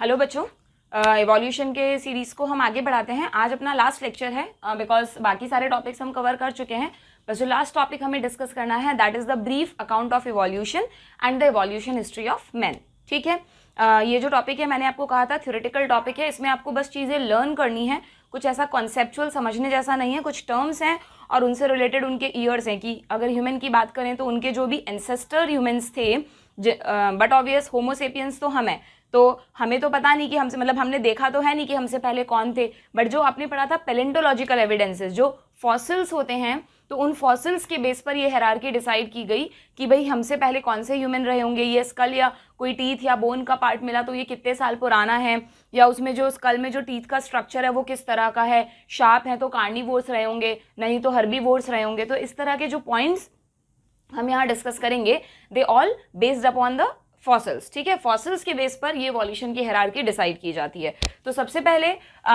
Hello बच्चों evolution के series को हम आगे बढ़ाते हैं आज अपना लास्ट लेक्चर है बिकॉज uh, बाकी सारे टॉपिक्स हम कवर कर चुके हैं बस जो लास्ट टॉपिक हमें डिस्कस करना है that is the brief account of evolution and the evolution history of man ठीक है uh, ये जो टॉपिक है मैंने आपको कहा था थ्योरेटिकल टॉपिक है इसमें आपको बस चीज़ें लर्न करनी है कुछ ऐसा कॉन्सेप्चुअल समझने जैसा नहीं है कुछ टर्म्स हैं और उनसे रिलेटेड उनके ईयर्स हैं कि अगर ह्यूमन की बात करें तो उनके जो भी एंसेस्टर ह्यूमन्स थे बट ऑबियस होमोसेपियंस तो हम हैं तो हमें तो पता नहीं कि हमसे मतलब हमने देखा तो है नहीं कि हमसे पहले कौन थे बट जो आपने पढ़ा था पेलेंटोलॉजिकल एविडेंसेस जो फॉसिल्स होते हैं तो उन फॉसिल्स के बेस पर ये हेरारकी डिसाइड की गई कि भाई हमसे पहले कौन से ह्यूमन रहे होंगे ये स्कल या कोई टीथ या बोन का पार्ट मिला तो ये कितने साल पुराना है या उसमें जो स्कल में जो टीथ का स्ट्रक्चर है वो किस तरह का है शार्प है तो वोर्स रहे होंगे नहीं तो वोर्स रहे होंगे तो इस तरह के जो पॉइंट्स हम यहाँ डिस्कस करेंगे they all based upon the fossils ठीक है फॉसल्स के बेस पर ये वॉल्यूशन की हेरारकी डिसाइड की जाती है तो सबसे पहले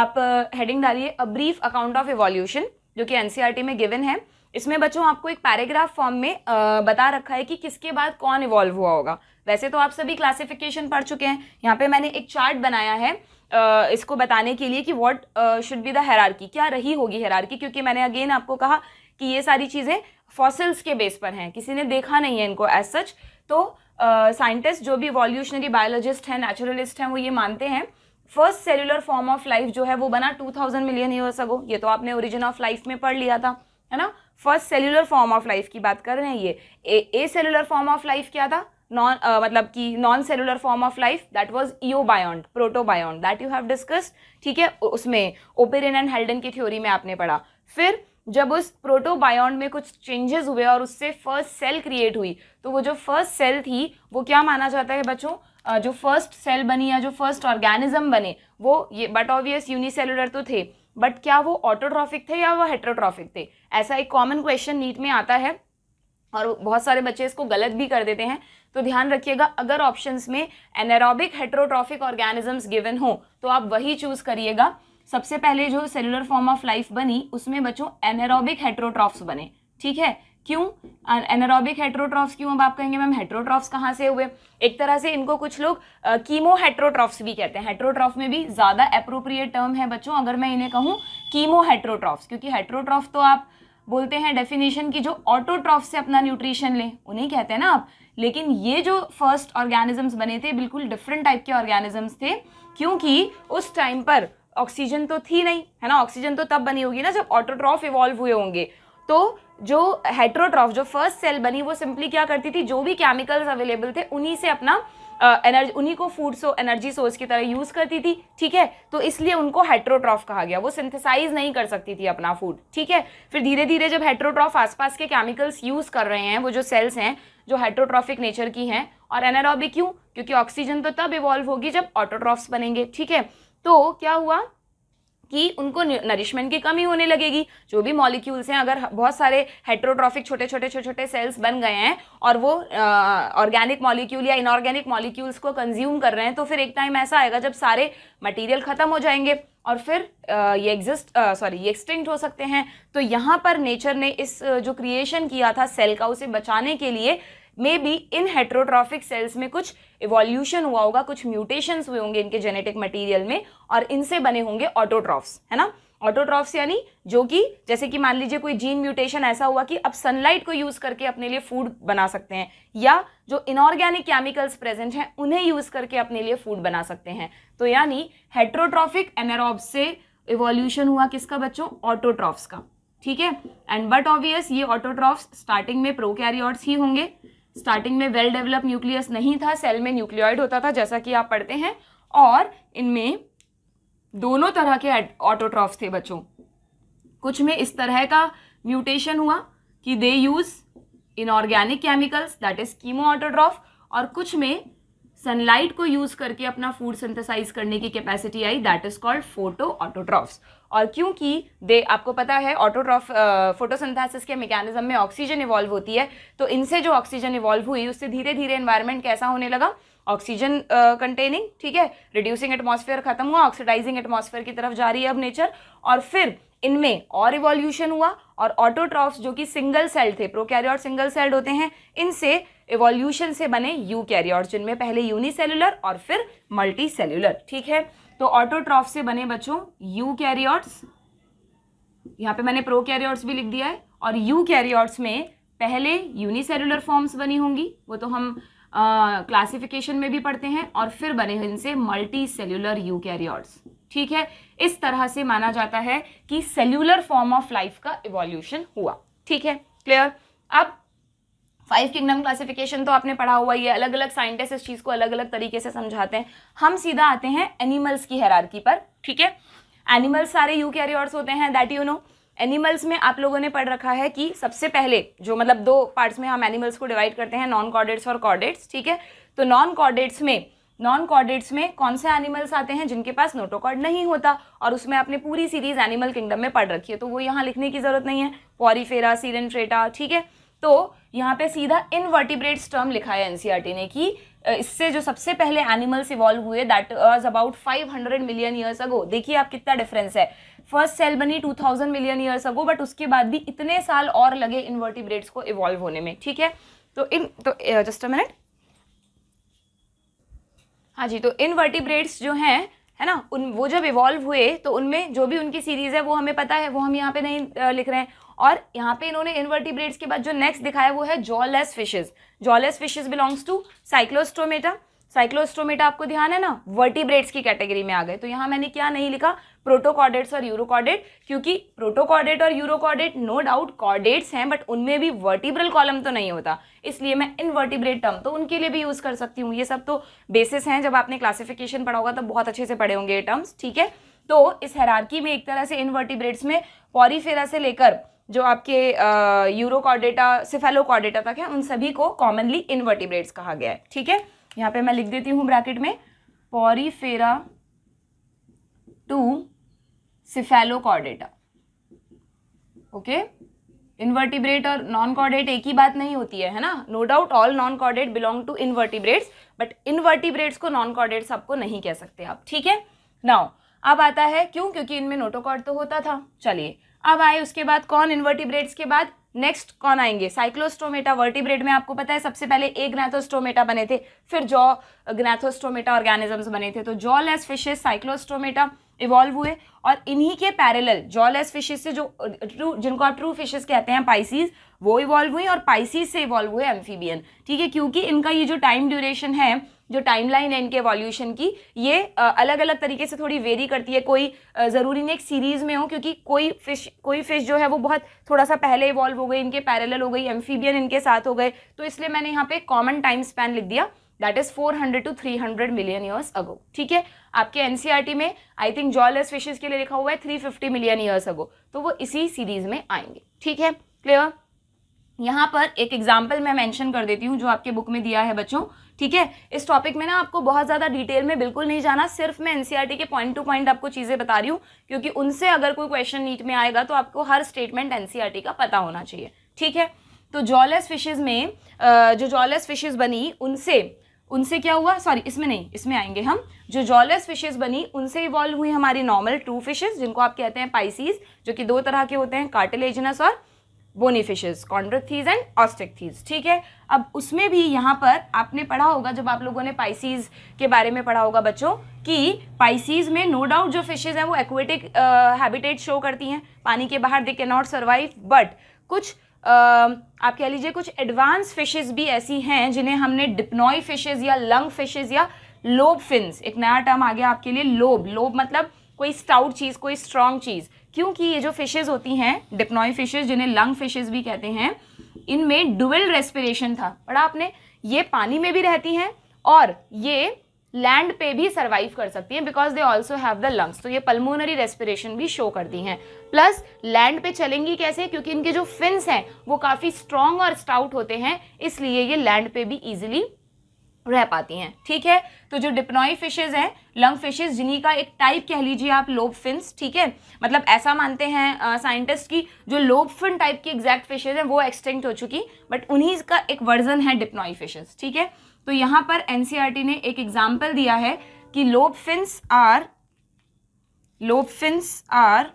आप हेडिंग uh, डालिए a brief account of evolution जो कि एनसीईआरटी e में गिवन है इसमें बच्चों आपको एक पैराग्राफ फॉर्म में uh, बता रखा है कि किसके बाद कौन इवॉल्व हुआ होगा वैसे तो आप सभी क्लासिफिकेशन पढ़ चुके हैं यहाँ पे मैंने एक चार्ट बनाया है uh, इसको बताने के लिए कि what should be the hierarchy क्या रही होगी हेरारकी क्योंकि मैंने अगेन आपको कहा कि ये सारी चीज़ें फॉसिल्स के बेस पर हैं किसी ने देखा नहीं है इनको एज सच तो साइंटिस्ट जो भी वॉल्यूशनरी बायोलॉजिस्ट हैं नेचुरलिस्ट हैं वो ये मानते हैं first cellular form of life जो है वो बना 2000 मिलियन ईयर्स अगो ये तो आपने ओरिजिन ऑफ लाइफ में पढ़ लिया था है ना first cellular form of life की बात कर रहे हैं ये acellular form of life क्या था नॉन uh, मतलब कि non cellular form of life that was ईओ eobiont protobiont that you have discussed ठीक है उसमें ओपेरिन एंड हेल्डन की थ्योरी में आपने पढ़ा फिर जब उस प्रोटोबायोन में कुछ चेंजेस हुए और उससे फर्स्ट सेल क्रिएट हुई तो वो जो फर्स्ट सेल थी वो क्या माना जाता है बच्चों जो फर्स्ट सेल बनी या जो फर्स्ट ऑर्गेनिज्म बने वो ये बट ऑब्वियस यूनिसेलुलर तो थे बट क्या वो ऑटोट्रॉफिक थे या वो हेट्रोट्रॉफिक थे ऐसा एक कॉमन क्वेश्चन नीट में आता है और बहुत सारे बच्चे इसको गलत भी कर देते हैं तो ध्यान रखिएगा अगर ऑप्शंस में एनारोबिक हेट्रोट्रॉफिक ऑर्गेनिजम्स गिवन हो तो आप वही चूज़ करिएगा सबसे पहले जो सेलुलर फॉर्म ऑफ लाइफ बनी उसमें बच्चों एनेरोबिक हेट्रोट्रॉफ्स बने ठीक है क्यों एनरोबिक हेट्रोट्रॉफ्स क्यों अब आप कहेंगे मैम हेट्रोट्रॉफ्स कहाँ से हुए एक तरह से इनको कुछ लोग कीमो हेट्रोट्रॉफ्स भी कहते हैं हेट्रोट्रॉफ में भी ज़्यादा अप्रोप्रिएट टर्म है बच्चों अगर मैं इन्हें कहूँ कीमो हेट्रोट्रॉफ्स क्योंकि हेट्रोट्रॉफ तो आप बोलते हैं डेफिनेशन की जो ऑटोट्रॉफ से अपना न्यूट्रिशन लें उन्हें कहते हैं ना आप लेकिन ये जो फर्स्ट ऑर्गेनिजम्स बने थे बिल्कुल डिफरेंट टाइप के ऑर्गेनिजम्स थे क्योंकि उस टाइम पर ऑक्सीजन तो थी नहीं है ना ऑक्सीजन तो तब बनी होगी ना जब ऑटोट्रॉफ इवॉल्व हुए होंगे तो जो हेट्रोट्रॉफ जो फर्स्ट सेल बनी वो सिंपली क्या करती थी जो भी केमिकल्स अवेलेबल थे उन्हीं से अपना एनर्जी उन्हीं को फूड सो एनर्जी सोर्स की तरह यूज़ करती थी ठीक है तो इसलिए उनको हेट्रोट्रॉफ कहा गया वो सिंथेसाइज नहीं कर सकती थी अपना फूड ठीक है फिर धीरे धीरे जब हेट्रोट्रॉफ आसपास के केमिकल्स यूज़ कर रहे हैं वो जो सेल्स हैं जो हेट्रोट्रॉफिक नेचर की हैं और एनारोबिक क्यों क्योंकि ऑक्सीजन तो तब इवॉल्व होगी जब ऑटोट्रॉफ्स बनेंगे ठीक है तो क्या हुआ कि उनको नरिशमेंट की कमी होने लगेगी जो भी मॉलिक्यूल्स हैं अगर बहुत सारे हेट्रोट्रॉफिक छोटे छोटे छोटे छोटे सेल्स बन गए हैं और वो ऑर्गेनिक मॉलिक्यूल या इनऑर्गेनिक मॉलिक्यूल्स को कंज्यूम कर रहे हैं तो फिर एक टाइम ऐसा आएगा जब सारे मटेरियल ख़त्म हो जाएंगे और फिर आ, ये एग्जिस्ट सॉरी ये एक्सटिंक्ट हो सकते हैं तो यहाँ पर नेचर ने इस जो क्रिएशन किया था सेल का उसे बचाने के लिए maybe in heterotrophic cells में कुछ इवोल्यूशन हुआ होगा कुछ म्यूटेशंस हुए होंगे इनके जेनेटिक मटेरियल में और इनसे बने होंगे ऑटोट्रॉफ्स है ना ऑटोट्रॉफ्स यानी जो कि जैसे कि मान लीजिए कोई जीन म्यूटेशन ऐसा हुआ कि अब सनलाइट को यूज़ करके अपने लिए फूड बना सकते हैं या जो इनऑर्गेनिक केमिकल्स प्रेजेंट हैं उन्हें यूज़ करके अपने लिए फूड बना सकते हैं तो यानी हेट्रोट्रॉफिक एनारॉब्स से इवोल्यूशन हुआ किसका बच्चों ऑटोट्रॉफ्स का ठीक है एंड बट ऑब्वियस ये ऑटोट्रॉफ्स स्टार्टिंग में प्रोकैरियोट्स ही होंगे स्टार्टिंग में वेल डेवलप न्यूक्लियस नहीं था सेल में न्यूक्लियॉइड होता था जैसा कि आप पढ़ते हैं और इनमें दोनों तरह के ऑटोट्रॉफ थे बच्चों कुछ में इस तरह का म्यूटेशन हुआ कि they use inorganic chemicals that is chemoautotroph और कुछ में सनलाइट को यूज़ करके अपना फूड सिंथेसाइज करने की कैपेसिटी आई that is called photoautotrophs और क्योंकि दे आपको पता है ऑटोट्रॉफ फोटोसिंथेसिस के मैकेनिज्म में ऑक्सीजन इवॉल्व होती है तो इनसे जो ऑक्सीजन इवॉल्व हुई उससे धीरे धीरे इन्वायरमेंट कैसा होने लगा ऑक्सीजन कंटेनिंग ठीक है रिड्यूसिंग एटमॉस्फेयर खत्म हुआ ऑक्सीडाइजिंग एटमॉस्फेयर की तरफ जा रही है अब नेचर और फिर इनमें और इवोल्यूशन हुआ और ऑटोट्रॉफ्स जो कि सिंगल सेल थे प्रोकैरियोट सिंगल सेल्ड होते हैं इनसे इवोल्यूशन से बने यू कैरियोट जिनमें पहले यूनिसेलुलर और फिर मल्टी सेलुलर ठीक है तो ऑटोट्रॉफ से बने बच्चों यू कैरियॉर्ट्स यहां पे मैंने प्रो कैरियॉर्ट्स भी लिख दिया है और यू कैरियॉर्ट्स में पहले यूनिसेलुलर फॉर्म्स बनी होंगी वो तो हम क्लासिफिकेशन में भी पढ़ते हैं और फिर बने इनसे मल्टी सेल्यूलर यू कैरियॉट्स ठीक है इस तरह से माना जाता है कि सेल्यूलर फॉर्म ऑफ लाइफ का इवोल्यूशन हुआ ठीक है क्लियर अब फाइव किंगडम क्लासिफिकेशन तो आपने पढ़ा हुआ ही है अलग अलग साइंटिस्ट इस चीज़ को अलग अलग तरीके से समझाते हैं हम सीधा आते हैं एनिमल्स की हैरारकी पर ठीक है एनिमल्स सारे यू कैरियर्स होते हैं दैट यू नो एनिमल्स में आप लोगों ने पढ़ रखा है कि सबसे पहले जो मतलब दो पार्ट्स में हम एनिमल्स को डिवाइड करते हैं नॉन कॉर्डेट्स और कॉर्डेट्स ठीक है तो नॉन कॉर्डेट्स में नॉन कॉर्डेट्स में कौन से एनिमल्स आते हैं जिनके पास नोटोकॉर्ड नहीं होता और उसमें आपने पूरी सीरीज एनिमल किंगडम में पढ़ रखी है तो वो यहाँ लिखने की जरूरत नहीं है पॉरीफेरा सीरन ट्रेटा ठीक है तो यहाँ पे सीधा इनवर्टिब्रेट्स टर्म लिखा है एनसीईआरटी e ने कि इससे जो सबसे पहले एनिमल्स इवॉल्व हुए that was about 500 million years ago देखिए आप कितना डिफरेंस है फर्स्ट सेल बनी 2000 मिलियन ईयर्स अगो बट उसके बाद भी इतने साल और लगे इनवर्टिब्रेट्स को इवॉल्व होने में ठीक है तो इन तो जस्ट अ मिनट हाँ जी तो इनवर्टिब्रेट्स जो हैं है ना उन वो जब इवॉल्व हुए तो उनमें जो भी उनकी सीरीज़ है वो हमें पता है वो हम यहाँ पे नहीं लिख रहे हैं और यहाँ पे इन्होंने इनवर्टिब्रेट्स के बाद जो नेक्स्ट दिखाया वो है jawless fishes jawless fishes belongs to cyclostomata cyclostromata आपको ध्यान है ना वर्टिब्रेट्स की कैटेगरी में आ गए तो यहाँ मैंने क्या नहीं लिखा प्रोटोकॉर्डेट्स और यूरोकॉर्डेट क्योंकि प्रोटोकॉर्डेट और यूरोकॉर्डेट नो डाउट कॉर्डेट्स हैं बट उनमें भी वर्टिब्रल कॉलम तो नहीं होता इसलिए मैं इनवर्टिब्रेट टर्म तो उनके लिए भी यूज़ कर सकती हूँ ये सब तो बेसिस हैं जब आपने क्लासिफिकेशन पढ़ा होगा तो बहुत अच्छे से पढ़े होंगे ये टर्म्स ठीक है तो इस हैरारकी में एक तरह से इनवर्टिब्रेट्स में पॉरीफेरा से लेकर जो आपके यूरो कॉर्डेटा सिफेलो कॉर्डेटा तक है उन सभी को कॉमनली इनवर्टिब्रेट्स कहा गया है ठीक है यहाँ पे मैं लिख देती हूँ ब्रैकेट में porifera to cephalochordata okay invertebrate और नॉन कॉर्डेट एक ही बात नहीं होती है है ना no doubt all non chordate belong to invertebrates but invertebrates को नॉन कॉर्डेट्स आपको नहीं कह सकते आप ठीक है नाउ अब आता है क्यों क्योंकि इनमें नोटोकॉर्ड तो होता था चलिए अब आए उसके बाद कौन इनवर्टिब्रेड्स के बाद नेक्स्ट कौन आएंगे साइक्लोस्टोमेटा वर्टिब्रेट में आपको पता है सबसे पहले एक ग्नाथोस्टोमेटा बने थे फिर जॉ ग्नाथोस्टोमेटा ऑर्गेनिजम्स बने थे तो jawless fishes cyclostomata evolve हुए और इन्हीं के पैरेलल जॉलेस फिशेस से जो ट्रू जिनको आप ट्रू फिशेस कहते हैं पाइसीज वो इवॉल्व हुई और पाइसीज से इवॉल्व हुए एम्फीबियन ठीक है क्योंकि इनका ये जो टाइम ड्यूरेशन है जो टाइमलाइन है इनके एवोल्यूशन की ये अलग अलग तरीके से थोड़ी वेरी करती है कोई ज़रूरी नहीं एक सीरीज़ में हो क्योंकि कोई फिश कोई फिश जो है वो बहुत थोड़ा सा पहले इवॉल्व हो गई इनके पैरेलल हो गई एम्फीबियन इनके साथ हो गए तो इसलिए मैंने यहाँ पे कॉमन टाइम स्पैन लिख दिया that is 400 to three hundred million years ago ठीक है आपके टी e में आई थिंक जॉलेस फिशेज के लिए लिखा हुआ है 350 मिलियन ईयर्स अगो तो वो इसी सीरीज में आएंगे ठीक है क्लियर यहाँ पर एक एग्जाम्पल मैं मैंशन कर देती हूँ जो आपके बुक में दिया है बच्चों ठीक है इस टॉपिक में ना आपको बहुत ज़्यादा डिटेल में बिल्कुल नहीं जाना सिर्फ मैं एनसीईआरटी e के पॉइंट टू पॉइंट आपको चीज़ें बता रही हूँ क्योंकि उनसे अगर कोई क्वेश्चन नीट में आएगा तो आपको हर स्टेटमेंट एनसीईआरटी e का पता होना चाहिए ठीक है तो जॉलेस फिशेज़ में जो जॉलेस फिशेज़ बनी उनसे उनसे क्या हुआ सॉरी इसमें नहीं इसमें आएंगे हम जो जॉलस फिशेज बनी उनसे इवॉल्व हुई हमारी नॉर्मल टू फिशेज जिनको आप कहते हैं पाइसीज जो कि दो तरह के होते हैं कार्टिलेजनस और बोनी फिशेज कॉन्ड्रथीज एंड थीज ठीक है अब उसमें भी यहाँ पर आपने पढ़ा होगा जब आप लोगों ने पाइसीज के बारे में पढ़ा होगा बच्चों कि पाइसीज में नो no डाउट जो फिशेज हैं वो एक्वेटिक हैबिटेट शो करती हैं पानी के बाहर दे के नॉट सर्वाइव बट कुछ आप कह लीजिए कुछ एडवांस फिशेस भी ऐसी हैं जिन्हें हमने डिप्नोई फिशेस या लंग फिशेस या लोब फिन्स एक नया टर्म आ गया आपके लिए लोब लोब मतलब कोई स्टाउट चीज़ कोई स्ट्रांग चीज़ क्योंकि ये जो फिशेज होती हैं डिप्नोई फिशेज जिन्हें लंग फिशेज भी कहते हैं इनमें डुअल रेस्पिरेशन था पढ़ा आपने ये पानी में भी रहती हैं और ये लैंड पे भी सर्वाइव कर सकती हैं because they also have the lungs तो ये पल्मोनरी रेस्पिरेशन भी शो करती हैं प्लस लैंड पे चलेंगी कैसे क्योंकि इनके जो फिन्स हैं वो काफ़ी स्ट्रॉन्ग और स्टाउट होते हैं इसलिए ये लैंड पे भी ईजिली रह पाती हैं ठीक है तो जो डिप्नोई फिशेज हैं लंग फिशेज जिन्हीं का एक टाइप कह लीजिए आप लोब फिन्स ठीक है मतलब ऐसा मानते हैं साइंटिस्ट की जो लोब फिन टाइप की एग्जैक्ट फिशेज हैं वो एक्सटेंक्ट हो चुकी बट उन्हीं का एक वर्जन है डिप्नोई फिशेज ठीक है तो यहाँ पर एनसीआरटी e ने एक एग्जाम्पल दिया है कि lobe fins are lobe fins are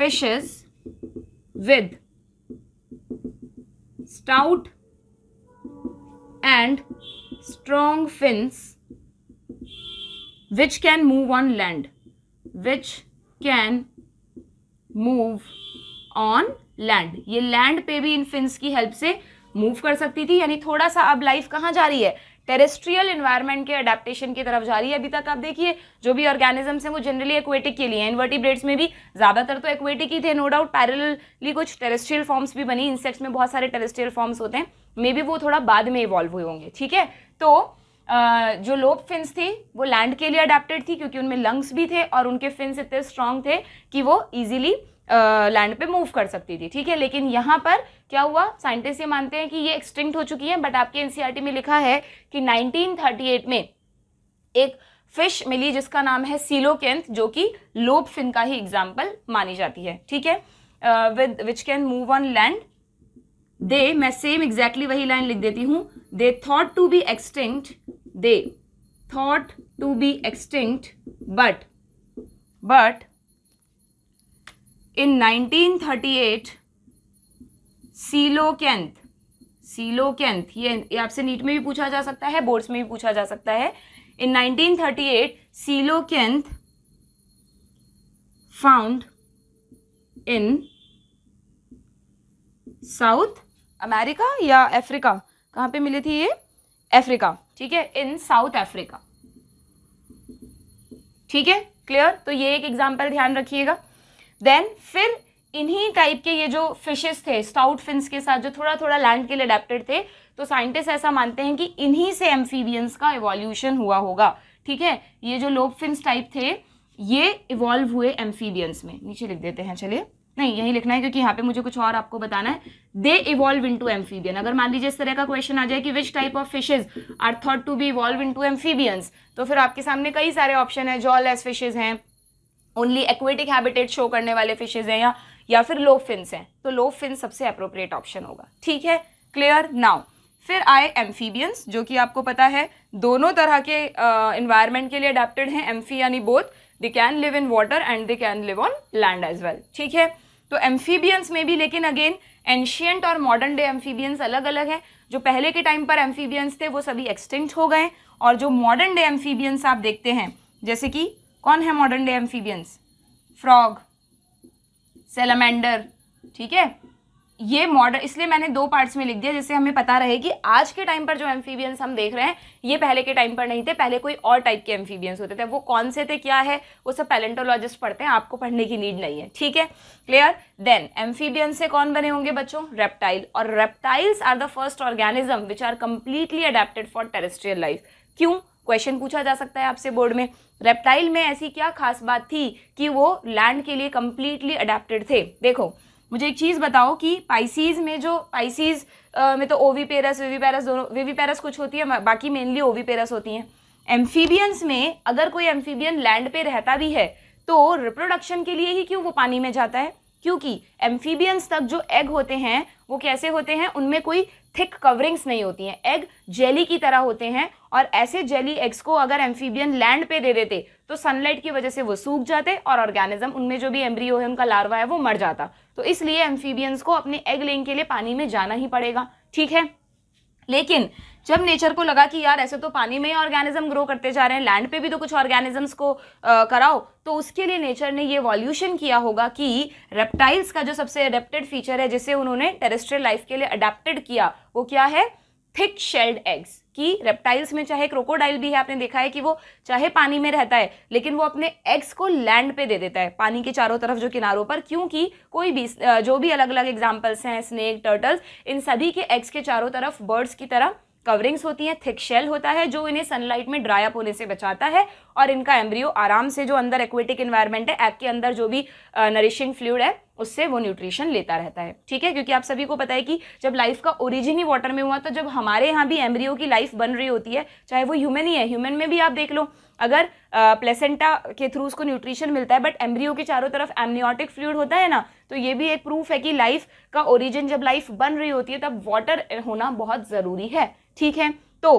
fishes with stout and strong fins which can move on land which can move on land ye land pe bhi in fins ki help se move kar sakti thi yani thoda sa ab life kahan ja rahi hai terrestrial environment के adaptation की तरफ जा रही है अभी तक आप देखिए जो भी ऑर्गेनिजम्स हैं वो जनरली एक्वेटिक के लिए इन्वर्टिब्रेट्स में भी ज़्यादातर तो एक्वेटिक ही थे नो डाउट पैरेलली कुछ टेरेस्ट्रियल फॉर्म्स भी बनी इंसेक्ट्स में बहुत सारे टेरेस्ट्रियल फॉर्म्स होते हैं मे बी वो थोड़ा बाद में इवॉल्व हुए होंगे ठीक है तो Uh, जो लोप फिंस थी वो लैंड के लिए अडेप्टेड थी क्योंकि उनमें लंग्स भी थे और उनके फिंस इतने स्ट्रांग थे कि वो इजीली लैंड पे मूव कर सकती थी ठीक है लेकिन यहाँ पर क्या हुआ साइंटिस्ट ये मानते हैं कि ये एक्सटिंक्ट हो चुकी है बट आपके एनसीईआरटी e में लिखा है कि 1938 में एक फिश मिली जिसका नाम है सीलोकेंथ जो कि लोप फिन का ही एग्जाम्पल मानी जाती है ठीक है with which can move on land they मैं सेम एग्जैक्टली exactly वही लाइन लिख देती हूँ they thought to be extinct they thought to be extinct but but in 1938 coelacanth coelacanth ये, आपसे नीट में भी पूछा जा सकता है बोर्ड्स में भी पूछा जा सकता है in 1938 coelacanth found in South America या अफ्रीका कहाँ पे मिली थी ये अफ्रीका ठीक है इन साउथ अफ्रीका ठीक है क्लियर तो ये एक एग्जाम्पल ध्यान रखिएगा देन फिर इन्हीं टाइप के ये जो फिशेस थे स्टाउट फिंस के साथ जो थोड़ा थोड़ा लैंड के लिए अडेप्टेड थे तो साइंटिस्ट ऐसा मानते हैं कि इन्हीं से एम्फीबियंस का इवोल्यूशन हुआ होगा ठीक है ये जो लोब फिंस टाइप थे ये इवॉल्व हुए एम्फीबियंस में नीचे लिख देते हैं चलिए नहीं यही लिखना है क्योंकि यहाँ पे मुझे कुछ और आपको बताना है दे इवॉल्व टू एम्फीबियन अगर मान लीजिए इस तरह का क्वेश्चन आ जाए कि which type of fishes are thought to be evolve in to amphibians तो फिर आपके सामने कई सारे ऑप्शन है जॉलेस फिशेज हैं ओनली एक्वेटिक हैबिटेट शो करने वाले फिशेज हैं या या फिर लो फिन्स हैं तो लो फिन सबसे अप्रोप्रिएट ऑप्शन होगा ठीक है क्लियर नाउ फिर आए एम्फीबियंस जो कि आपको पता है दोनों तरह के इन्वायरमेंट uh, के लिए अडेप्टेड हैं एम्फी यानी both they can live in water and they can live on land as well ठीक है तो एम्फीबियंस में भी लेकिन अगेन एंशियंट और मॉडर्न डे एम्फीबियंस अलग अलग हैं जो पहले के टाइम पर एम्फीबियंस थे वो सभी एक्सटिंक्ट हो गए और जो मॉडर्न डे एम्फीबियंस आप देखते हैं जैसे कि कौन है modern day amphibians frog salamander ठीक है ये मॉडर्न इसलिए मैंने दो पार्ट्स में लिख दिया जिससे हमें पता रहे कि आज के टाइम पर जो एम्फीबियंस हम देख रहे हैं ये पहले के टाइम पर नहीं थे पहले कोई और टाइप के एम्फीबियंस होते थे वो कौन से थे क्या है वो सब पैलेंटोलॉजिस्ट पढ़ते हैं आपको पढ़ने की नीड नहीं है ठीक है क्लियर देन एम्फीबियंस से कौन बने होंगे बच्चों रेप्टाइल और reptiles are the first organism which are completely adapted for terrestrial life क्यों क्वेश्चन पूछा जा सकता है आपसे बोर्ड में रेप्टाइल में ऐसी क्या खास बात थी कि वो लैंड के लिए कंप्लीटली अडेप्टेड थे देखो मुझे एक चीज़ बताओ कि पाइसीज में जो पाइसीज में तो वीवी विवीपेरस दोनों विवीपेरस कुछ होती है बाकी मेनली पेरस होती हैं एम्फीबियंस में अगर कोई एम्फीबियन लैंड पे रहता भी है तो रिप्रोडक्शन के लिए ही क्यों वो पानी में जाता है क्योंकि एम्फीबियंस तक जो एग होते हैं वो कैसे होते हैं उनमें कोई थिक कवरिंग्स नहीं होती हैं एग जेली की तरह होते हैं और ऐसे जेली एग्स को अगर एम्फीबियन लैंड पे दे देते तो सनलाइट की वजह से वो सूख जाते और ऑर्गेनिज्म उनमें जो भी एम्ब्रियो है उनका लार्वा है वो मर जाता तो इसलिए एम्फीबियंस को अपने एग लेंग के लिए पानी में जाना ही पड़ेगा ठीक है लेकिन जब नेचर को लगा कि यार ऐसे तो पानी में ही ऑर्गेनिज्म ग्रो करते जा रहे हैं लैंड पे भी तो कुछ ऑर्गेनिजम्स को आ, कराओ तो उसके लिए नेचर ने ये वॉल्यूशन किया होगा कि रेप्टाइल्स का जो सबसे अडेप्टेड फीचर है जिसे उन्होंने टेरेस्ट्रियल लाइफ के लिए अडेप्टेड किया वो क्या है थिक शेल्ड एग्स कि रेप्टाइल्स में चाहे क्रोकोडाइल भी है आपने देखा है कि वो चाहे पानी में रहता है लेकिन वो अपने एग्स को लैंड पे दे देता है पानी के चारों तरफ जो किनारों पर क्योंकि कोई भी जो भी अलग अलग एग्जाम्पल्स हैं स्नेक टर्टल्स इन सभी के एग्स के चारों तरफ बर्ड्स की तरह कवरिंग्स होती हैं थिक शेल होता है जो इन्हें सनलाइट में ड्राई अप होने से बचाता है और इनका एम्ब्रियो आराम से जो अंदर एक्वेटिक इन्वायरमेंट है एग के अंदर जो भी नरिशिंग फ्लूड है उससे वो न्यूट्रिशन लेता रहता है ठीक है क्योंकि आप सभी को पता है कि जब लाइफ का ओरिजिन ही वाटर में हुआ तो जब हमारे यहाँ भी एम्ब्रियो की लाइफ बन रही होती है चाहे वो ह्यूमन ही है ह्यूमन में भी आप देख लो अगर प्लेसेंटा के थ्रू उसको न्यूट्रिशन मिलता है बट एम्ब्रियो के चारों तरफ एमनियोटिक फ्लूड होता है ना तो ये भी एक प्रूफ है कि लाइफ का ओरिजिन जब लाइफ बन रही होती है तब वाटर होना बहुत ज़रूरी है ठीक है तो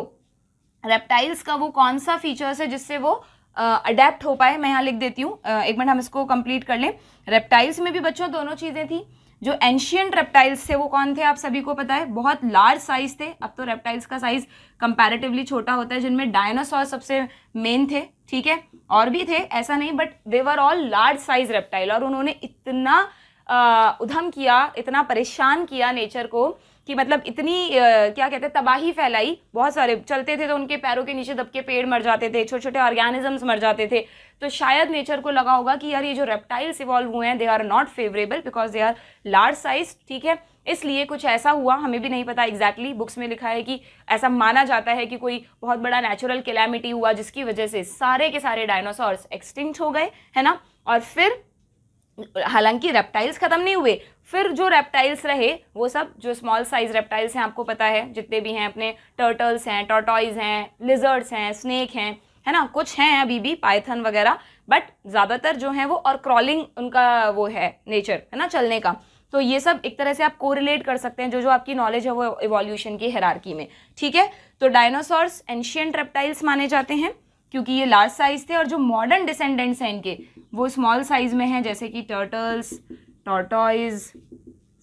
रेप्टाइल्स का वो कौन सा फीचर्स है जिससे वो अडेप्ट uh, हो पाए मैं यहाँ लिख देती हूँ uh, एक मिनट हम इसको कंप्लीट कर लें रेप्टाइल्स में भी बच्चों दोनों चीज़ें थी जो एंशियंट रेप्टाइल्स थे वो कौन थे आप सभी को पता है बहुत लार्ज साइज थे अब तो रेप्टाइल्स का साइज कंपैरेटिवली छोटा होता है जिनमें डायनासोर सबसे मेन थे ठीक है और भी थे ऐसा नहीं but they were all large size reptile और उन्होंने इतना आ, उधम किया इतना परेशान किया नेचर को कि मतलब इतनी क्या कहते हैं तबाही फैलाई बहुत सारे चलते थे तो उनके पैरों के नीचे दबके पेड़ मर जाते थे छोटे छोटे ऑर्गेनिजम्स मर जाते थे तो शायद नेचर को लगा होगा कि यार ये जो रेप्टाइल्स इवॉल्व हुए हैं they are not favourable because they are large size ठीक है इसलिए कुछ ऐसा हुआ हमें भी नहीं पता एग्जैक्टली exactly, बुक्स में लिखा है कि ऐसा माना जाता है कि कोई बहुत बड़ा नेचुरल कैलामिटी हुआ जिसकी वजह से सारे के सारे डायनासॉर्स एक्सटिंक्ट हो गए है ना और फिर हालांकि रेप्टाइल्स ख़त्म नहीं हुए फिर जो रेप्टाइल्स रहे वो सब जो स्मॉल साइज रेप्टाइल्स हैं आपको पता है जितने भी हैं अपने टर्टल्स हैं टॉटॉइज हैं लिजर्ड्स हैं स्नेक हैं है ना कुछ हैं अभी भी पाइथन वगैरह बट ज़्यादातर जो हैं वो और क्रॉलिंग उनका वो है नेचर है ना चलने का तो ये सब एक तरह से आप कोरिलेट कर सकते हैं जो जो आपकी नॉलेज है वो इवोल्यूशन की हेरारकी में ठीक है तो डायनासोर्स एंशियंट रेप्टाइल्स माने जाते हैं क्योंकि ये लार्ज साइज थे और जो मॉडर्न डिसेंडेंट्स हैं इनके वो स्मॉल साइज में हैं जैसे कि टर्टल्स टॉर्टॉइज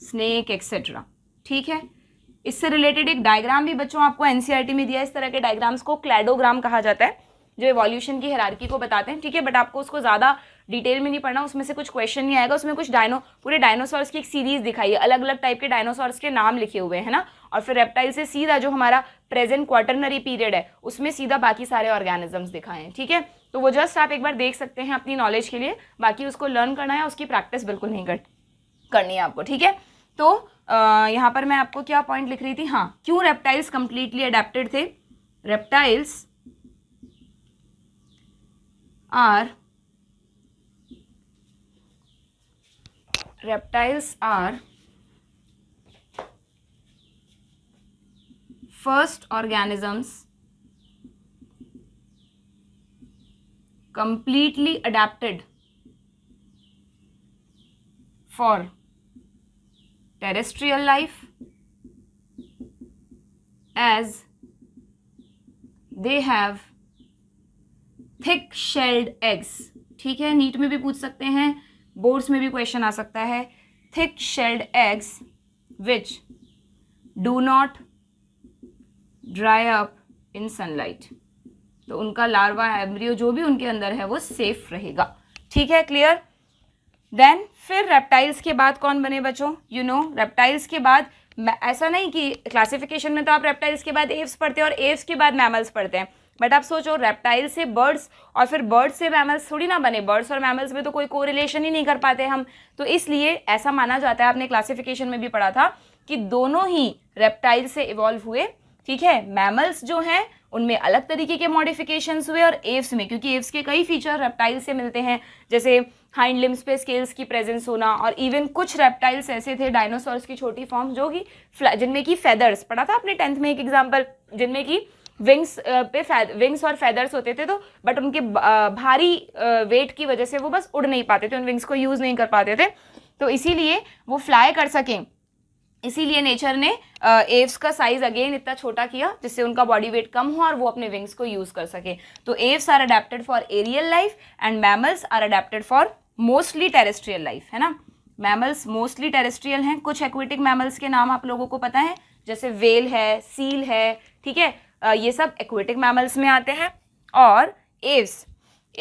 स्नेक एक्सेट्रा ठीक है इससे रिलेटेड एक डायग्राम भी बच्चों आपको एनसीईआरटी e में दिया है इस तरह के डायग्राम्स को क्लैडोग्राम कहा जाता है जो एवोल्यूशन की हरारकी को बताते हैं ठीक है बट आपको उसको ज़्यादा डिटेल में नहीं पढ़ना उसमें से कुछ क्वेश्चन नहीं आएगा उसमें कुछ डायनो पूरे डायनोसॉर्स की एक सीरीज दिखाई है अलग अलग टाइप के डायनोसॉर्स के नाम लिखे हुए हैं ना और फिर रेप्टाइल से सीधा जो हमारा प्रेजेंट क्वार्टरनरी पीरियड है उसमें सीधा बाकी सारे ऑर्गेनिजम्स दिखाए हैं ठीक है तो वो जस्ट आप एक बार देख सकते हैं अपनी नॉलेज के लिए बाकी उसको लर्न करना है उसकी प्रैक्टिस बिल्कुल नहीं कर, करनी है आपको ठीक है तो यहाँ पर मैं आपको क्या पॉइंट लिख रही थी हाँ क्यों रेप्टाइल्स कंप्लीटली अडेप्टेड थे reptiles are reptiles are first organisms completely adapted for terrestrial life as they have thick shelled eggs ठीक है नीट में भी पूछ सकते हैं बोर्ड्स में भी क्वेश्चन आ सकता है thick shelled eggs which do not dry up in sunlight तो उनका लार्वा एम्ब्रियो जो भी उनके अंदर है वो सेफ रहेगा ठीक है क्लियर देन फिर रेप्टाइल्स के बाद कौन बने बच्चों यू नो रेप्टाइल्स के बाद ऐसा नहीं कि क्लासिफिकेशन में तो आप रेप्टाइल्स के बाद एव्स पढ़ते हैं और एव्स के बाद मैमल्स पढ़ते हैं बट आप सोचो रेप्टाइल से बर्ड्स और फिर बर्ड्स से मैमल्स थोड़ी ना बने बर्ड्स और मैमल्स में तो कोई कोरिलेशन ही नहीं कर पाते हम तो इसलिए ऐसा माना जाता है आपने क्लासिफिकेशन में भी पढ़ा था कि दोनों ही रेप्टाइल से इवॉल्व हुए ठीक है मैमल्स जो हैं उनमें अलग तरीके के मॉडिफिकेशंस हुए और एव्स में क्योंकि एव्स के कई फीचर रेप्टाइल से मिलते हैं जैसे हाइंड लिम्स पे स्केल्स की प्रेजेंस होना और इवन कुछ रेप्टाइल्स ऐसे थे डायनासोर्स की छोटी फॉर्म जो कि जिनमें की फेदर्स पढ़ा था आपने टेंथ में एक एग्जाम्पल जिनमें की विंग्स uh, पे विंग्स और फैदर्स होते थे तो बट उनके uh, भारी वेट uh, की वजह से वो बस उड़ नहीं पाते थे उन विंग्स को यूज़ नहीं कर पाते थे तो इसीलिए वो फ्लाई कर सकें इसीलिए नेचर ने एव्स का साइज अगेन इतना छोटा किया जिससे उनका बॉडी वेट कम हो और वो अपने विंग्स को यूज़ कर सके तो aves are adapted for aerial life and mammals are adapted for mostly terrestrial life है ना मैमल्स मोस्टली टेरेस्ट्रियल हैं कुछ एक्विटिक मैमल्स के नाम आप लोगों को पता है जैसे वेल है सील है ठीक है ये सब एक्वेटिक मैमल्स में आते हैं और एव्स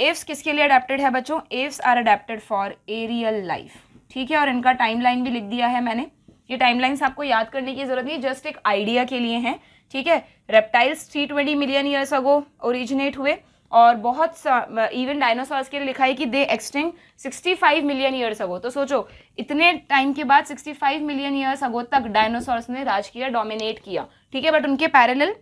एव्स किसके लिए अडेप्टेड है बच्चों aves are adapted for aerial life ठीक है और इनका टाइमलाइन भी लिख दिया है मैंने ये टाइमलाइंस आपको याद करने की ज़रूरत नहीं जस्ट एक आइडिया के लिए हैं ठीक है reptiles three twenty million years ago originate हुए और बहुत सा इवन डायनासॉर्स के लिए लिखा है कि they extinct 65 million years ago तो सोचो इतने टाइम के बाद 65 मिलियन ईयर्स अगो तक डायनासॉर्स ने राज किया डोमिनेट किया ठीक है बट उनके पैरेलल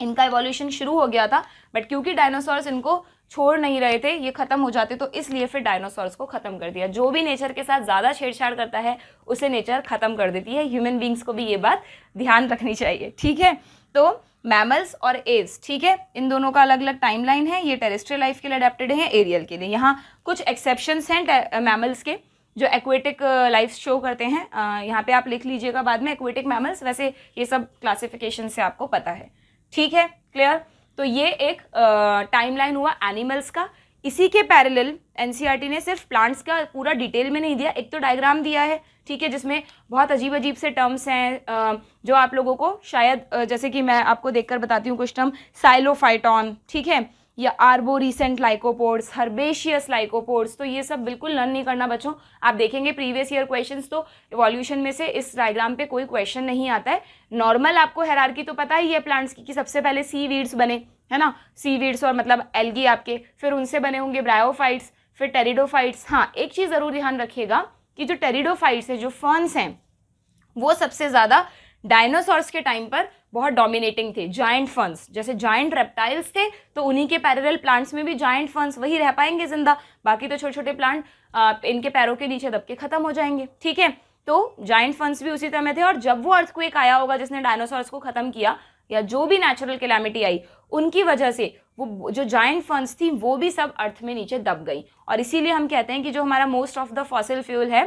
इनका एवोल्यूशन शुरू हो गया था बट क्योंकि डायनासॉर्स इनको छोड़ नहीं रहे थे ये खत्म हो जाते तो इसलिए फिर डायनासॉर्स को खत्म कर दिया जो भी नेचर के साथ ज़्यादा छेड़छाड़ करता है उसे नेचर खत्म कर देती है ह्यूमन बींग्स को भी ये बात ध्यान रखनी चाहिए ठीक है तो मैमल्स और एव्स ठीक है इन दोनों का अलग अलग टाइमलाइन है ये टेरेस्ट्रियल लाइफ के लिए अडेप्टेड है एरियल के लिए यहाँ कुछ एक्सेप्शंस हैं मैमल्स के जो एक्वेटिक लाइफ शो करते हैं यहाँ पे आप लिख लीजिएगा बाद में एक्वेटिक मैमल्स वैसे ये सब क्लासिफिकेशन से आपको पता है ठीक है क्लियर तो ये एक टाइमलाइन हुआ एनिमल्स का इसी के पैरेलल एनसीईआरटी e ने सिर्फ प्लांट्स का पूरा डिटेल में नहीं दिया एक तो डायग्राम दिया है ठीक है जिसमें बहुत अजीब अजीब से टर्म्स हैं जो आप लोगों को शायद जैसे कि मैं आपको देखकर बताती हूँ कुछ टर्म साइलोफाइटॉन ठीक है या आर्बोरिसेंट लाइकोपोर्ड्स हर्बेशियस लाइकोपोर्ड्स तो ये सब बिल्कुल लर्न नहीं करना बच्चों आप देखेंगे प्रीवियस ईयर क्वेश्चंस तो इवोल्यूशन में से इस डायग्राम पे कोई क्वेश्चन नहीं आता है नॉर्मल आपको हेरारकी तो पता ही है प्लांट्स की कि सबसे पहले सी वीड्स बने है ना सी वीड्स और मतलब एलगी आपके फिर उनसे बने होंगे ब्रायोफाइट्स फिर टेरिडोफाइट्स हाँ एक चीज़ ज़रूर ध्यान रखिएगा कि जो टेरिडोफाइट्स है जो फर्नस हैं वो सबसे ज़्यादा डायनासोर्स के टाइम पर बहुत डोमिनेटिंग थे जॉइंट फंस जैसे जॉइंट रेप्टाइल्स थे तो उन्हीं के पैरेलल प्लांट्स में भी जॉइंट फंस वही रह पाएंगे जिंदा बाकी तो छोटे छोटे प्लांट इनके पैरों के नीचे दबके खत्म हो जाएंगे ठीक है तो जॉइंट फंस भी उसी तरह थे और जब वो अर्थक्वेक आया होगा जिसने डायनासोर्स को ख़त्म किया या जो भी नेचुरल कैलामिटी आई उनकी वजह से वो जो जॉइंट फंस थी वो भी सब अर्थ में नीचे दब गई और इसीलिए हम कहते हैं कि जो हमारा most of the fossil fuel है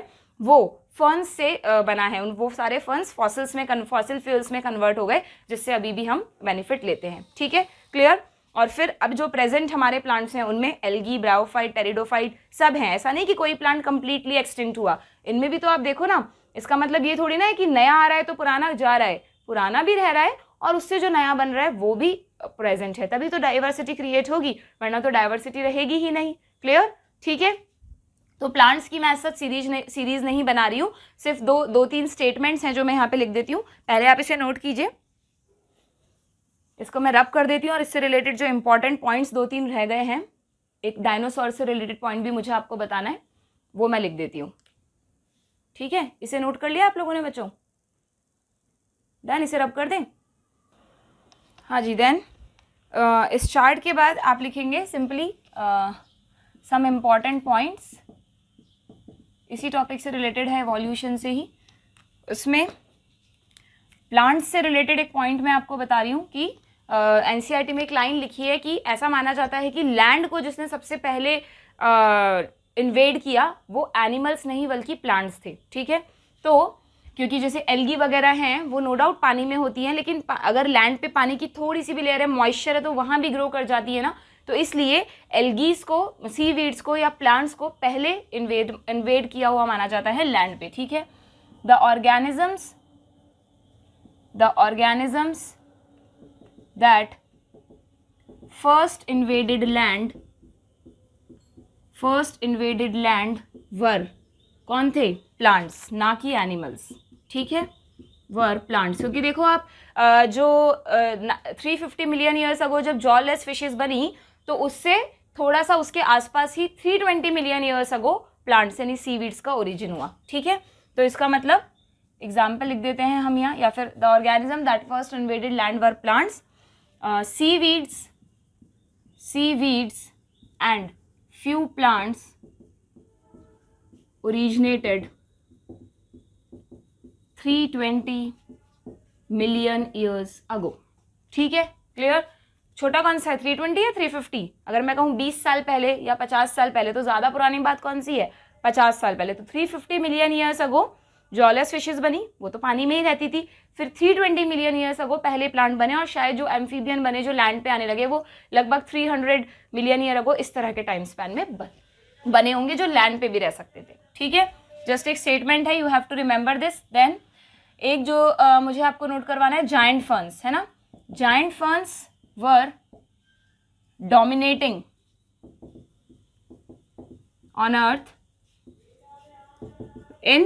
वो फंड्स से बना है वो सारे फंड्स फॉसिल्स में फॉसिल फ्यूल्स में कन्वर्ट हो गए जिससे अभी भी हम बेनिफिट लेते हैं ठीक है क्लियर और फिर अब जो प्रेजेंट हमारे प्लांट्स हैं उनमें एल्गी ब्राओफाइड टेरिडोफाइट सब हैं ऐसा नहीं कि कोई प्लांट कंप्लीटली एक्सटिंक्ट हुआ इनमें भी तो आप देखो ना इसका मतलब ये थोड़ी ना है कि नया आ रहा है तो पुराना जा रहा है पुराना भी रह रहा है और उससे जो नया बन रहा है वो भी प्रेजेंट है तभी तो डाइवर्सिटी क्रिएट होगी वरना तो डाइवर्सिटी रहेगी ही नहीं क्लियर ठीक है तो प्लांट्स की मैं ऐसा सीरीज नहीं सीरीज नहीं बना रही हूँ सिर्फ दो दो तीन स्टेटमेंट्स हैं जो मैं यहाँ पे लिख देती हूँ पहले आप इसे नोट कीजिए इसको मैं रब कर देती हूँ और इससे रिलेटेड जो इंपॉर्टेंट पॉइंट्स दो तीन रह गए हैं एक डायनोसॉर से रिलेटेड पॉइंट भी मुझे आपको बताना है वो मैं लिख देती हूँ ठीक है इसे नोट कर लिया आप लोगों ने बच्चों डन इसे रब कर दें हाँ जी देन इस चार्ट के बाद आप लिखेंगे सिंपली सम इम्पॉर्टेंट पॉइंट्स इसी टॉपिक से रिलेटेड है एवोल्यूशन से ही उसमें प्लांट्स से रिलेटेड एक पॉइंट मैं आपको बता रही हूँ कि एन uh, e में एक लाइन लिखी है कि ऐसा माना जाता है कि लैंड को जिसने सबसे पहले इन्वेड uh, किया वो एनिमल्स नहीं बल्कि प्लांट्स थे ठीक है तो क्योंकि जैसे एलगी वगैरह हैं वो नो डाउट पानी में होती हैं लेकिन अगर लैंड पे पानी की थोड़ी सी भी लेयर है मॉइस्चर है तो वहाँ भी ग्रो कर जाती है ना तो इसलिए एल्गीज को सी वीड्स को या प्लांट्स को पहले इन्वेड इन्वेड किया हुआ माना जाता है लैंड पे ठीक है the organisms the organisms that first invaded land first invaded land were कौन थे प्लांट्स ना कि एनिमल्स ठीक है वर प्लांट्स क्योंकि देखो आप जो three fifty million years ago जब जॉलेस फिशेज बनी तो उससे थोड़ा सा उसके आसपास ही 320 मिलियन ईयर्स अगो प्लांट्स यानी सीवीड्स का ओरिजिन हुआ ठीक है तो इसका मतलब एग्जाम्पल लिख देते हैं हम यहाँ या फिर the organism that first invaded land were plants seaweeds seaweeds and few plants originated 320 million years ago ठीक है क्लियर छोटा कौन सा है थ्री ट्वेंटी या थ्री फिफ्टी अगर मैं कहूँ बीस साल पहले या पचास साल पहले तो ज़्यादा पुरानी बात कौन सी है पचास साल पहले तो three fifty million years ago jawless fishes बनी वो तो पानी में ही रहती थी फिर three twenty million years ago पहले प्लांट बने और शायद जो एम्फीबियन बने जो लैंड पे आने लगे वो लगभग three hundred million year ago इस तरह के टाइम स्पैन में बने होंगे जो लैंड पे भी रह सकते थे ठीक है जस्ट एक स्टेटमेंट है you have to remember this then एक जो uh, मुझे आपको नोट करवाना है जाइंट फंस है ना जाइंट फंस were dominating on earth in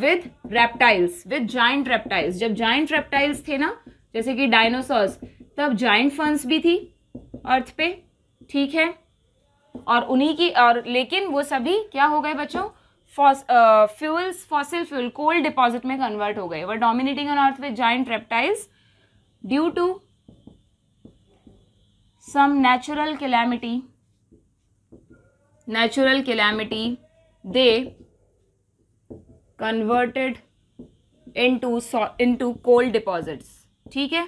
with reptiles with giant reptiles जब जाइंट रेप्टाइल्स थे ना जैसे कि डायनोसॉर्स तब जाइंट फंस भी थी अर्थ पे ठीक है और उन्हीं की और लेकिन वो सभी क्या हो गए बच्चों fuels fossil fuel coal deposit में कन्वर्ट हो गए were dominating on earth with giant reptiles due to some natural calamity natural calamity they converted in to coal deposits ठीक है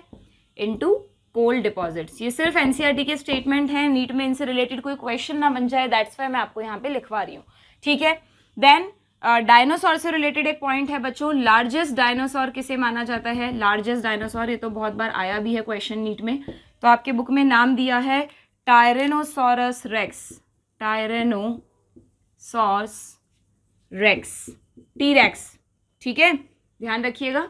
इनटू कोल डिपॉजिट्स ये सिर्फ एनसीईआरटी e के statement हैं NEET में इनसे रिलेटेड कोई क्वेश्चन ना बन जाए दैट्स वाई मैं आपको यहाँ पे लिखवा रही हूँ ठीक है देन डायनासोर uh, से रिलेटेड एक पॉइंट है बच्चों लार्जेस्ट डायनासोर किसे माना जाता है लार्जेस्ट डायनासोर ये तो बहुत बार आया भी है क्वेश्चन नीट में तो आपके बुक में नाम दिया है tyrannosaurus rex tyrannosaurus rex T rex ठीक है ध्यान रखिएगा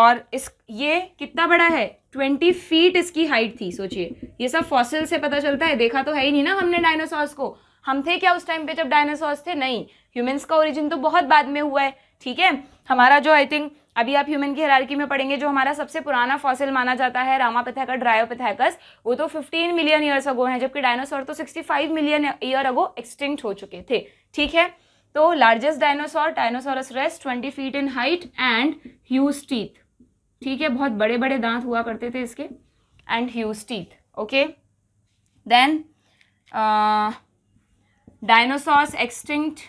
और इस ये कितना बड़ा है ट्वेंटी फीट इसकी हाइट थी सोचिए ये सब फॉसिल से पता चलता है देखा तो है ही नहीं ना हमने डायनासॉर्स को हम थे क्या उस टाइम पे जब डायनासॉर्स थे नहीं ह्यूमंस का ओरिजिन तो बहुत बाद में हुआ है ठीक है हमारा जो आई थिंक अभी आप ह्यूमन की हरारकी में पढ़ेंगे जो हमारा सबसे पुराना फॉसिल माना जाता है रामापथेका ड्रायोपथेकस वो तो 15 मिलियन ईयर्स अगो हैं जबकि डायनासोर तो 65 मिलियन ईयर अगो एक्सटिंक्ट हो चुके थे ठीक है तो largest dinosaur dinosaurs rest twenty feet in height and huge teeth ठीक है बहुत बड़े बड़े दांत हुआ करते थे इसके and huge teeth okay then dinosaurs extinct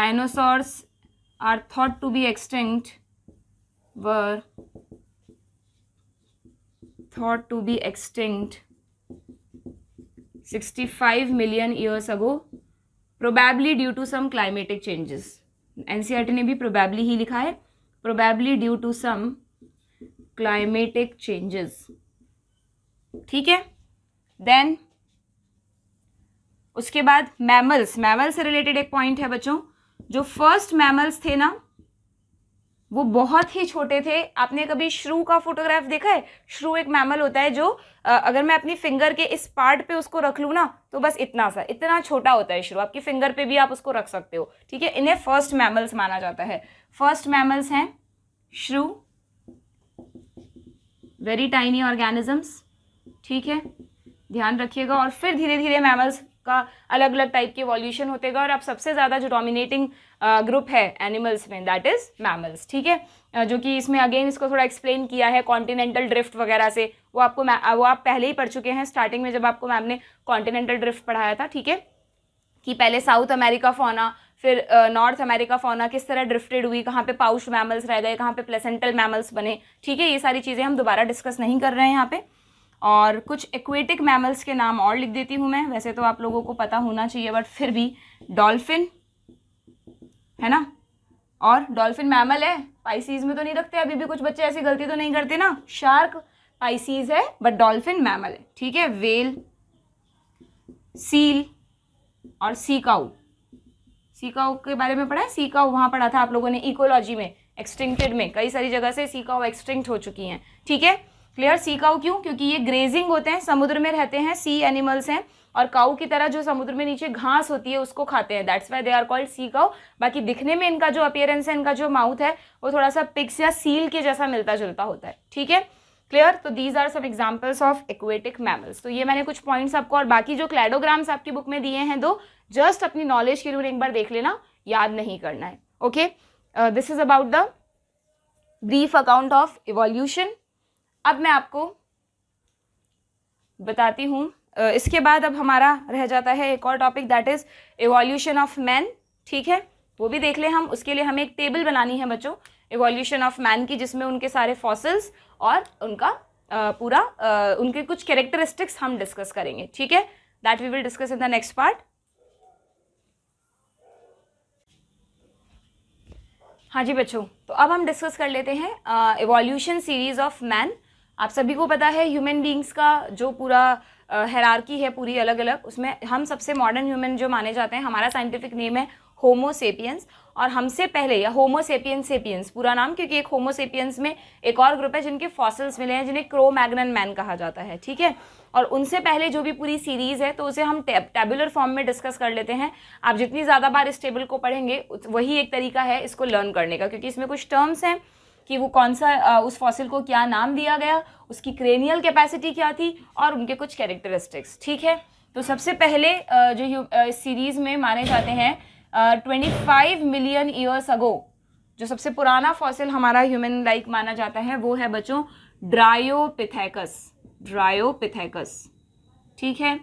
dinosaurs are thought to be extinct were thought to be extinct sixty five million years ago probably due to some climatic changes NCERT ने भी प्रोबेबली ही लिखा है probably due to some climatic changes ठीक है देन उसके बाद मैमल्स मैमल्स से रिलेटेड एक पॉइंट है बच्चों जो फर्स्ट मैमल्स थे ना वो बहुत ही छोटे थे आपने कभी श्रू का फोटोग्राफ देखा है श्रू एक मैमल होता है जो अगर मैं अपनी फिंगर के इस पार्ट पे उसको रख लूँ ना तो बस इतना सा इतना छोटा होता है श्रू आपकी फिंगर पे भी आप उसको रख सकते हो ठीक है इन्हें फर्स्ट मैमल्स माना जाता है फर्स्ट मैमल्स हैं श्रू वेरी टाइनी ऑर्गेनिजम्स ठीक है ध्यान रखिएगा और फिर धीरे धीरे मैमल्स का अलग अलग टाइप के वॉल्यूशन होते गए और अब सबसे ज़्यादा जो डोमिनेटिंग ग्रुप है एनिमल्स में दैट इज़ मैमल्स ठीक है जो कि इसमें अगेन इसको थोड़ा एक्सप्लेन किया है कॉन्टिनेंटल ड्रिफ्ट वगैरह से वो आपको वो आप पहले ही पढ़ चुके हैं स्टार्टिंग में जब आपको मैम ने कॉन्टिनेंटल ड्रिफ्ट पढ़ाया था ठीक है कि पहले साउथ अमेरिका फोना फिर नॉर्थ अमेरिका फोना किस तरह ड्रिफ्टेड हुई कहाँ पे पाउश मैमल्स रह गए कहाँ पे प्लेसेंटल मैमल्स बने ठीक है ये सारी चीज़ें हम दोबारा डिस्कस नहीं कर रहे हैं यहाँ पे और कुछ एक्वेटिक मैमल्स के नाम और लिख देती हूँ मैं वैसे तो आप लोगों को पता होना चाहिए बट फिर भी डॉल्फिन है ना और डॉल्फिन मैमल है पाइसीज में तो नहीं रखते अभी भी कुछ बच्चे ऐसी गलती तो नहीं करते ना शार्क पाइसीज है बट डॉल्फिन मैमल है ठीक है वेल सील और सीकाऊ सीकाऊ के बारे में पढ़ा है सीकाऊ वहाँ पढ़ा था आप लोगों ने इकोलॉजी में एक्सटिंक्टेड में कई सारी जगह से सीकाऊ एक्सटिंक्ट हो चुकी हैं ठीक है थीके? क्लियर सी काउ क्यों क्योंकि ये ग्रेजिंग होते हैं समुद्र में रहते हैं सी एनिमल्स हैं और काऊ की तरह जो समुद्र में नीचे घास होती है उसको खाते हैं that's why they are called sea cow बाकी दिखने में इनका जो अपियरेंस है इनका जो माउथ है वो थोड़ा सा पिक्स या सील के जैसा मिलता जुलता होता है ठीक है क्लियर तो these are some examples of aquatic mammals तो ये मैंने कुछ पॉइंट्स आपको और बाकी जो क्लैडोग्राम्स आपकी बुक में दिए हैं दो जस्ट अपनी नॉलेज के लिए एक बार देख लेना याद नहीं करना है okay this is about the brief account of evolution अब मैं आपको बताती हूँ इसके बाद अब हमारा रह जाता है एक और topic that is evolution of man ठीक है वो भी देख ले हम उसके लिए हमें एक टेबल बनानी है बच्चों एवोल्यूशन ऑफ मैन की जिसमें उनके सारे फॉसिल्स और उनका पूरा उनके कुछ कैरेक्टरिस्टिक्स हम डिस्कस करेंगे ठीक है that we will discuss in the next part हाँ जी बच्चों तो अब हम डिस्कस कर लेते हैं एवोल्यूशन सीरीज ऑफ मैन आप सभी को पता है ह्यूमन बींग्स का जो पूरा हैरारकी है पूरी अलग अलग उसमें हम सबसे मॉडर्न ह्यूमन जो माने जाते हैं हमारा साइंटिफिक नेम है होमोसेपियंस और हमसे पहले या होमोसेपियंस सेपियंस पूरा नाम क्योंकि एक होमोसेपियंस में एक और ग्रुप है जिनके फॉसल्स मिले हैं जिन्हें क्रो मैग्नन मैन कहा जाता है ठीक है और उनसे पहले जो भी पूरी सीरीज़ है तो उसे हम टेबुलर फॉर्म में डिस्कस कर लेते हैं आप जितनी ज़्यादा बार इस टेबल को पढ़ेंगे वही एक तरीका है इसको लर्न करने का क्योंकि इसमें कुछ टर्म्स हैं कि वो कौन सा उस फॉसिल को क्या नाम दिया गया उसकी क्रेनियल कैपेसिटी क्या थी और उनके कुछ कैरेक्टरिस्टिक्स ठीक है तो सबसे पहले जो इस सीरीज़ में माने जाते हैं twenty five million years ago जो सबसे पुराना फॉसिल हमारा ह्यूमन लाइक माना जाता है वो है बच्चों ड्रायोपिथेकस ड्रायोपिथेकस ठीक है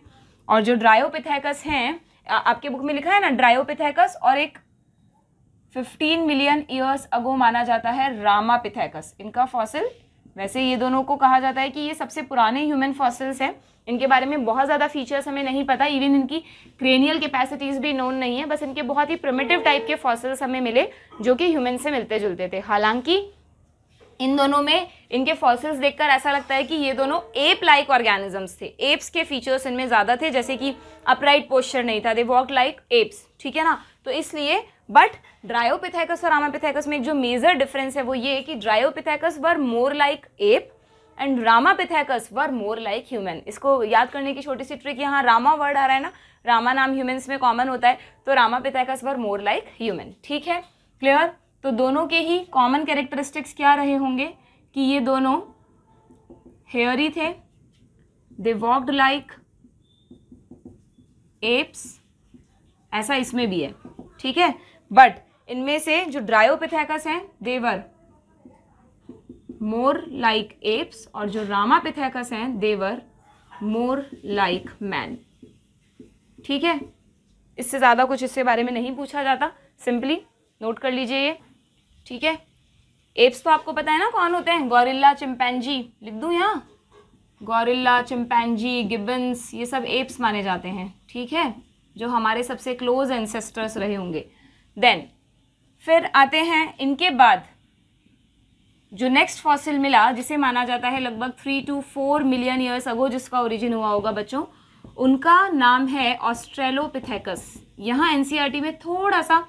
और जो ड्रायोपिथेकस हैं आपके बुक में लिखा है ना ड्रायोपिथेकस और एक 15 मिलियन ईयर्स अगो माना जाता है रामा इनका फॉसिल वैसे ये दोनों को कहा जाता है कि ये सबसे पुराने ह्यूमन फॉसिल्स हैं इनके बारे में बहुत ज़्यादा फीचर्स हमें नहीं पता इवन इनकी क्रेनियल कैपेसिटीज़ भी नोन नहीं है बस इनके बहुत ही प्रमेटिव टाइप के फॉसिल्स हमें मिले जो कि ह्यूमन से मिलते जुलते थे हालांकि इन दोनों में इनके फॉसिल्स देखकर ऐसा लगता है कि ये दोनों एप लाइक ऑर्गेनिजम्स थे एप्स के फीचर्स इनमें ज़्यादा थे जैसे कि अपराइट पोस्चर नहीं था दे वॉक लाइक एप्स ठीक है ना तो इसलिए बट ड्रायोपिथेकस और रामापिथेकस में जो मेजर डिफरेंस है वो ये कि Dryopithecus were more like ape and Ramapithecus were more like human इसको याद करने की छोटी सी ट्रिक यहाँ रामा वर्ड आ रहा है ना रामा नाम ह्यूमन्स में कॉमन होता है तो Ramapithecus were more like human ठीक है क्लियर तो दोनों के ही कॉमन कैरेक्टरिस्टिक्स क्या रहे होंगे कि ये दोनों हेयरी थे दे वॉक्ड लाइक एप्स ऐसा इसमें भी है ठीक है बट इनमें से जो ड्रायोपिथेकस हैं देवर मोर लाइक एप्स और जो रामापिथेकस हैं देवर मोर लाइक मैन ठीक है इससे ज़्यादा कुछ इसके बारे में नहीं पूछा जाता सिंपली नोट कर लीजिए ये ठीक है एप्स तो आपको पता है ना कौन होते हैं गोरिल्ला चिंपैनजी लिख दूँ यहाँ गोरिल्ला चिंपैनजी गिबन्स ये सब एप्स माने जाते हैं ठीक है जो हमारे सबसे क्लोज एंसेस्टर्स रहे होंगे देन फिर आते हैं इनके बाद जो नेक्स्ट फॉसिल मिला जिसे माना जाता है लगभग three to four million years ago जिसका ओरिजिन हुआ होगा बच्चों उनका नाम है ऑस्ट्रेलोपिथेकस यहाँ एन e में थोड़ा सा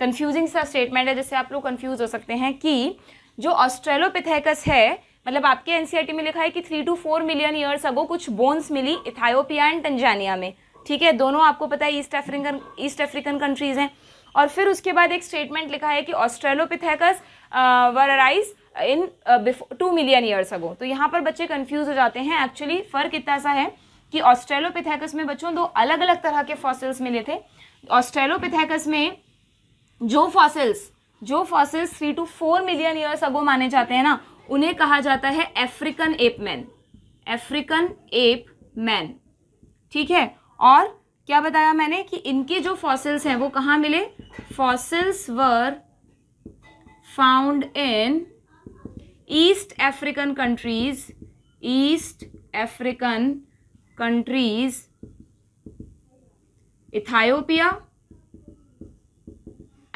कन्फ्यूजिंग सा स्टेटमेंट है जिससे आप लोग कन्फ्यूज हो सकते हैं कि जो ऑस्ट्रेलोपिथेकस है मतलब आपके एन e में लिखा है कि three to four million years ago कुछ बोन्स मिली इथायोपिया एंड तंजानिया में ठीक है दोनों आपको पता है east African east African countries हैं और फिर उसके बाद एक स्टेटमेंट लिखा है कि Australopithecus were arise in two million years ago तो यहाँ पर बच्चे कन्फ्यूज़ हो जाते हैं एक्चुअली फ़र्क इतना सा है कि ऑस्ट्रेलोपिथेकस में बच्चों दो अलग अलग तरह के फॉसिल्स मिले थे ऑस्ट्रेलोपिथेकस में जो फॉसिल्स जो fossils three to four million years ago माने जाते हैं ना उन्हें कहा जाता है African ape man African ape man ठीक है और क्या बताया मैंने कि इनके जो फॉसिल्स हैं वो कहाँ मिले fossils were found in East African countries, East African countries, Ethiopia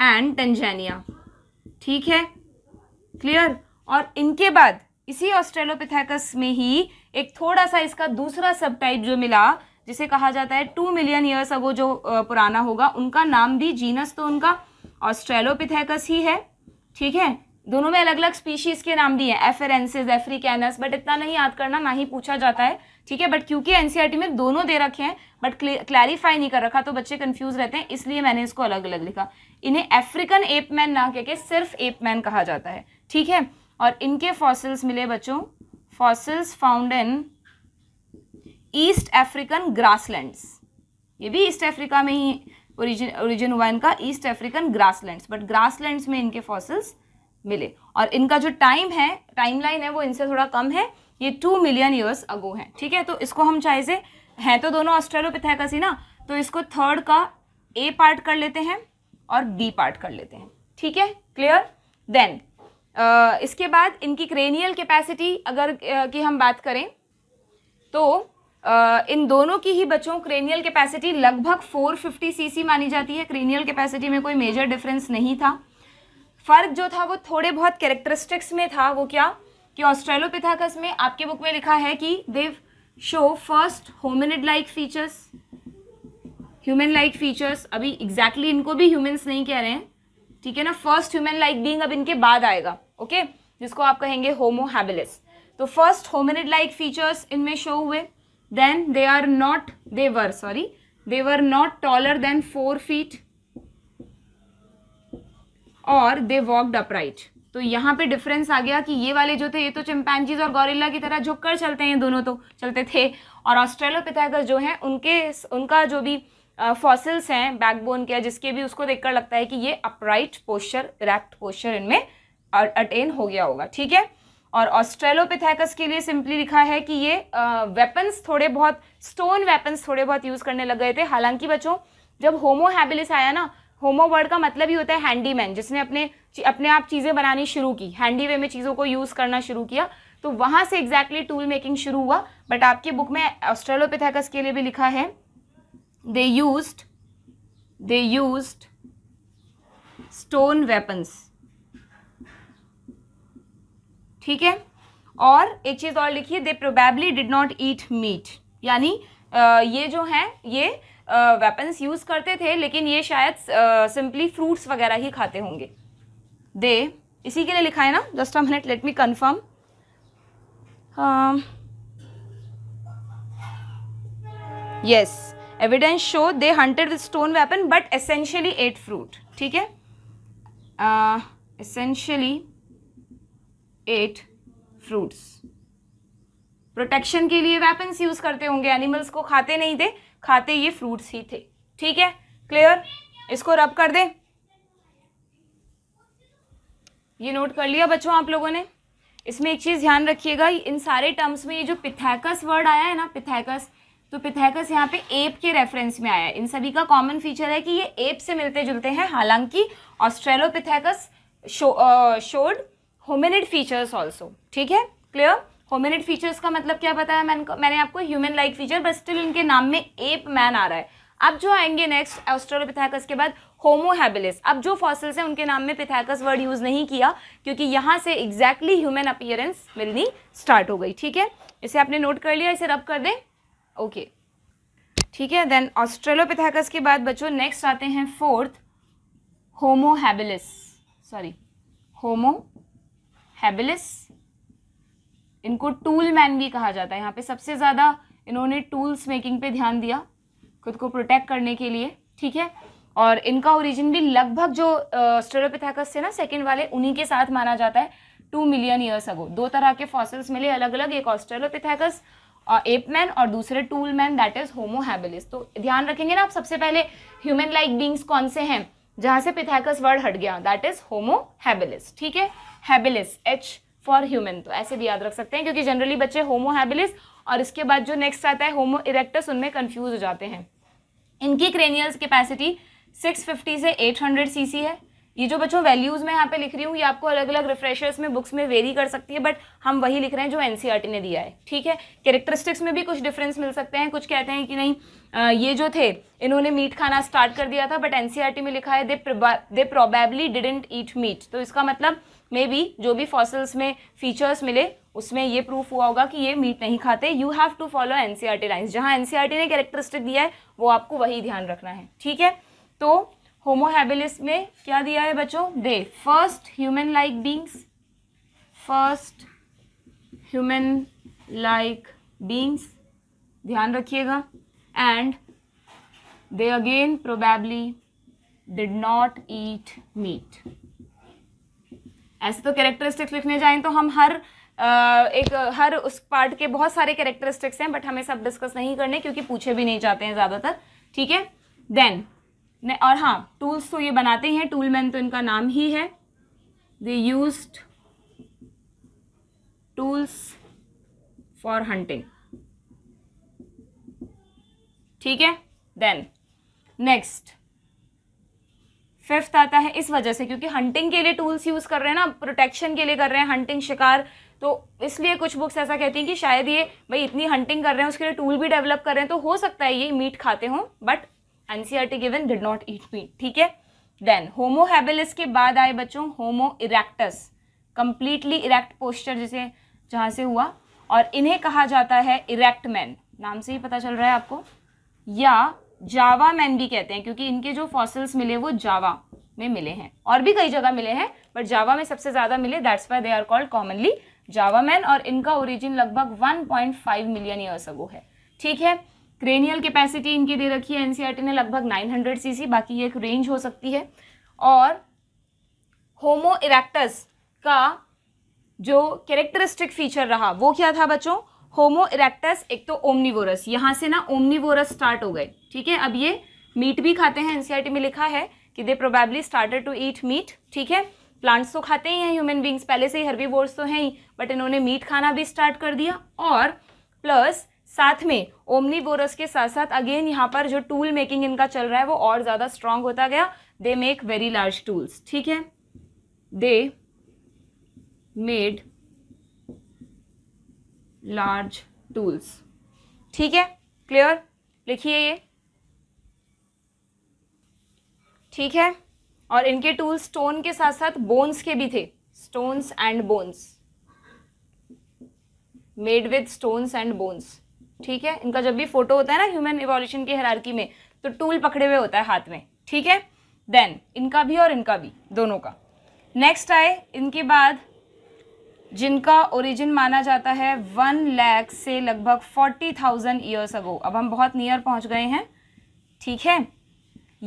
and tanzania ठीक है क्लियर और इनके बाद इसी ऑस्ट्रेलोपिथेकस में ही एक थोड़ा सा इसका दूसरा सब टाइप जो मिला जिसे कहा जाता है टू मिलियन ईयर्स अगो जो पुराना होगा उनका नाम भी जीनस तो उनका ऑस्ट्रेलोपिथेकस ही है ठीक है दोनों में अलग अलग स्पीशीज़ के नाम दिए हैं एफेरेंसेज बट इतना नहीं याद करना ना ही पूछा जाता है ठीक है बट क्योंकि एनसीईआरटी e में दोनों दे रखे हैं बट क्लैरिफाई नहीं कर रखा तो बच्चे कंफ्यूज रहते हैं इसलिए मैंने इसको अलग अलग लिखा इन्हें अफ्रीकन एप मैन ना कह के सिर्फ एप मैन कहा जाता है ठीक है और इनके फॉसिल्स मिले बच्चों fossils found in east African grasslands ये भी ईस्ट अफ्रीका में ही ओरिजिन ओरिजिन हुआ इनका east African grasslands but grasslands में इनके फॉसिल्स मिले और इनका जो टाइम है टाइमलाइन है वो इनसे थोड़ा कम है ये टू मिलियन ईयर्स अगो है ठीक है तो इसको हम चाहे से हैं तो दोनों ऑस्ट्रेलोपिथेकस ही ना तो इसको थर्ड का ए पार्ट कर लेते हैं और बी पार्ट कर लेते हैं ठीक है क्लियर देन इसके बाद इनकी क्रेनियल कैपेसिटी अगर uh, की हम बात करें तो इन दोनों की ही बच्चों क्रेनियल कैपेसिटी लगभग 450 सीसी मानी जाती है क्रेनियल कैपेसिटी में कोई मेजर डिफरेंस नहीं था फ़र्क जो था वो थोड़े बहुत कैरेक्टरिस्टिक्स में था वो क्या कि ऑस्ट्रेलोपिथाकस में आपके बुक में लिखा है कि they show first hominid like features human like features अभी एग्जैक्टली exactly इनको भी ह्यूमन्स नहीं कह रहे हैं ठीक है ना फर्स्ट ह्यूमन लाइक बींग अब इनके बाद आएगा ओके जिसको आप कहेंगे होमोहैबिलिस हैबिलिस तो फर्स्ट होमिनिड लाइक फीचर्स इनमें शो हुए then they are not they were sorry they were not taller than 4 feet और दे वॉकड अपराइट तो यहाँ पे डिफरेंस आ गया कि ये वाले जो थे ये तो चिंपैंजीज और गोरिल्ला की तरह झुक कर चलते हैं दोनों तो चलते थे और ऑस्ट्रेलोपिथेकस जो हैं उनके उनका जो भी फॉसिल्स हैं बैकबोन के जिसके भी उसको देखकर लगता है कि ये अपराइट पोस्चर रैक्ट पोस्चर इनमें अटेन हो गया होगा ठीक है और ऑस्ट्रेलोपिथेकस के लिए सिंपली लिखा है कि ये वेपन्स थोड़े बहुत स्टोन वेपन्स थोड़े बहुत यूज़ करने लग गए थे हालांकि बच्चों जब होमो हैबिलिस आया ना होमो वर्ड का मतलब ही होता है हैंडीमैन जिसने अपने अपने आप चीज़ें बनानी शुरू की हैंडी वे में चीज़ों को यूज़ करना शुरू किया तो वहाँ से एग्जैक्टली टूल मेकिंग शुरू हुआ बट आपके बुक में ऑस्ट्रेलोपिथेकस के लिए भी लिखा है they use they use stone weapons ठीक है और एक चीज़ और लिखिए they probably did not eat meat यानी ये जो है ये वेपन्स यूज़ करते थे लेकिन ये शायद सिंपली फ्रूट्स वगैरह ही खाते होंगे दे इसी के लिए लिखा है ना just a minute let me confirm yes evidence show they hunted with stone weapon but essentially ate fruit ठीक है essentially uh, ate fruits protection के लिए वेपन्स यूज करते होंगे एनिमल्स को खाते नहीं थे खाते ये फ्रूट्स ही थे ठीक है क्लियर इसको रब कर दे ये नोट कर लिया बच्चों आप लोगों ने इसमें एक चीज़ ध्यान रखिएगा इन सारे टर्म्स में ये जो पिथैकस वर्ड आया है ना पिथैकस तो पिथैकस यहाँ पे एप के रेफरेंस में आया है इन सभी का कॉमन फीचर है कि ये एप से मिलते जुलते हैं हालांकि Australopithecus show, showed hominid features also ठीक है क्लियर होमिनिड फीचर्स का मतलब क्या बताया मैंने मैंने आपको human like feature but still इनके नाम में एप मैन आ रहा है अब जो आएंगे नेक्स्ट ऑस्ट्रोलोपिथैकस के बाद होमोहेबिलिस अब जो फॉसिल्स हैं उनके नाम में पिथैकस वर्ड यूज़ नहीं किया क्योंकि यहाँ से एग्जैक्टली ह्यूमन अपियरेंस मिलनी स्टार्ट हो गई ठीक है इसे आपने नोट कर लिया इसे रब कर दें ओके ठीक है देन ऑस्ट्रेलोपिथैकस के बाद बच्चों नेक्स्ट आते हैं fourth Homo habilis sorry Homo habilis इनको टूल मैन भी कहा जाता है यहाँ पे सबसे ज़्यादा इन्होंने टूल्स मेकिंग पे ध्यान दिया खुद को प्रोटेक्ट करने के लिए ठीक है और इनका ओरिजिन भी लगभग जो स्टेरोपिथेकस से ना सेकेंड वाले उन्हीं के साथ माना जाता है टू मिलियन ईयर्स अगो दो तरह के फॉसिल्स मिले अलग अलग एक ऑस्ट्रेलोपिथेकस एपमैन और दूसरे tool man that is Homo habilis तो ध्यान रखेंगे ना आप सबसे पहले ह्यूमन लाइक बींग्स कौन से हैं जहाँ से पिथेकस वर्ड हट गया दैट इज होमो हैबिलिस ठीक है हैबिलिस एच फॉर ह्यूमन तो ऐसे भी याद रख सकते हैं क्योंकि जनरली बच्चे होमो हैबिलिस और इसके बाद जो नेक्स्ट आता है होमो इरेक्टस उनमें कन्फ्यूज हो जाते हैं इनकी क्रेनियल्स कैपेसिटी 650 से 800 सीसी है ये जो बच्चों वैल्यूज़ मैं यहाँ पे लिख रही हूँ ये आपको अलग अलग रिफ्रेशर्स में बुक्स में वेरी कर सकती है बट हम वही लिख रहे हैं जो एनसीईआरटी e ने दिया है ठीक है कैरेक्टरिस्टिक्स में भी कुछ डिफरेंस मिल सकते हैं कुछ कहते हैं कि नहीं आ, ये जो थे इन्होंने मीट खाना स्टार्ट कर दिया था बट एनसीईआरटी e में लिखा है they they probably didn't eat meat तो इसका मतलब मे बी जो भी फॉसल्स में फीचर्स मिले उसमें ये प्रूफ हुआ होगा कि ये मीट नहीं खाते you have to follow N C R T lines जहाँ एन सी आर टी ने कैरेक्टरिस्टिक दिया है वो आपको वही ध्यान रखना है ठीक है तो होमोहैबिलिस में क्या दिया है बच्चों they first human like beings first human like beings ध्यान रखिएगा and they again probably did not eat meat ऐसे तो कैरेक्टरिस्टिक्स लिखने जाए तो हम हर Uh, एक हर उस पार्ट के बहुत सारे कैरेक्टरिस्टिक्स हैं बट हमें सब डिस्कस नहीं करने क्योंकि पूछे भी नहीं जाते हैं ज़्यादातर ठीक है देन और हाँ टूल्स तो ये बनाते हैं टूल मैन तो इनका नाम ही है they use tools for hunting ठीक है देन नेक्स्ट फिफ्थ आता है इस वजह से क्योंकि हंटिंग के लिए टूल्स यूज़ कर रहे हैं ना प्रोटेक्शन के लिए कर रहे हैं हंटिंग शिकार तो इसलिए कुछ बुक्स ऐसा कहती हैं कि शायद ये भाई इतनी हंटिंग कर रहे हैं उसके लिए टूल भी डेवलप कर रहे हैं तो हो सकता है ये मीट खाते हों but N C R T given did not eat meat ठीक है देन होमोहेबिलिस के बाद आए बच्चों Homo erectus completely erect posture जिसे जहाँ से हुआ और इन्हें कहा जाता है इरेक्ट मैन नाम से ही पता चल रहा है आपको या जावा मैन भी कहते हैं क्योंकि इनके जो फॉसिल्स मिले वो जावा में मिले हैं और भी कई जगह मिले हैं बट जावा में सबसे ज़्यादा मिले that's why they are called commonly Java man और इनका ओरिजिन लगभग 1.5 मिलियन ईयर्स अगो है ठीक है क्रेनियल कैपेसिटी इनकी दे रखी है एनसीईआरटी e ने लगभग 900 सीसी बाकी ये एक रेंज हो सकती है और होमो इरेक्टस का जो कैरेक्टरिस्टिक फीचर रहा वो क्या था बच्चों होमो इरेक्टस एक तो ओमनीवोरस यहाँ से ना ओमनीवोरस स्टार्ट हो गए ठीक है अब ये मीट भी खाते हैं एनसीईआरटी e में लिखा है कि they probably started to eat meat ठीक है प्लांट्स तो खाते ही हैं ह्यूमन बींग्स पहले से ही बोर्स तो हैं ही बट इन्होंने मीट खाना भी स्टार्ट कर दिया और प्लस साथ में ओमनीवोरस के साथ साथ अगेन यहाँ पर जो टूल मेकिंग इनका चल रहा है वो और ज़्यादा स्ट्रांग होता गया they make very large tools ठीक है दे मेड लार्ज टूल्स ठीक है क्लियर लिखिए ये ठीक है और इनके टूल्स स्टोन के साथ साथ बोन्स के भी थे stones and bones made with stones and bones ठीक है इनका जब भी फोटो होता है ना ह्यूमन इवोल्यूशन की हरारकी में तो टूल पकड़े हुए होता है हाथ में ठीक है देन इनका भी और इनका भी दोनों का नेक्स्ट आए इनके बाद जिनका ओरिजिन माना जाता है वन लैख से लगभग फोर्टी थाउजेंड ईयर्स अगो अब हम बहुत नियर पहुंच गए हैं ठीक है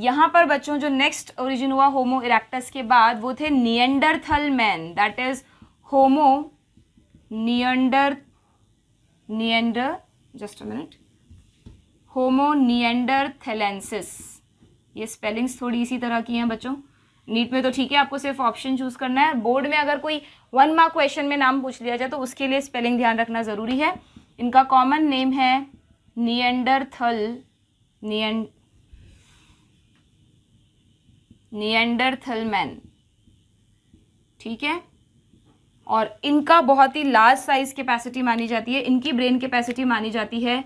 यहाँ पर बच्चों जो नेक्स्ट ओरिजिन हुआ होमो इरेक्टस के बाद वो थे Neanderthal man that is Homo neander neander just a minute Homo thalensis ये स्पेलिंग्स थोड़ी इसी तरह की हैं बच्चों नीट में तो ठीक है आपको सिर्फ ऑप्शन चूज करना है बोर्ड में अगर कोई वन मार्क क्वेश्चन में नाम पूछ लिया जाए तो उसके लिए स्पेलिंग ध्यान रखना ज़रूरी है इनका कॉमन नेम है नियंडरथल नियंडरथल मैन ठीक है और इनका बहुत ही लार्ज साइज कैपेसिटी मानी जाती है इनकी ब्रेन कैपेसिटी मानी जाती है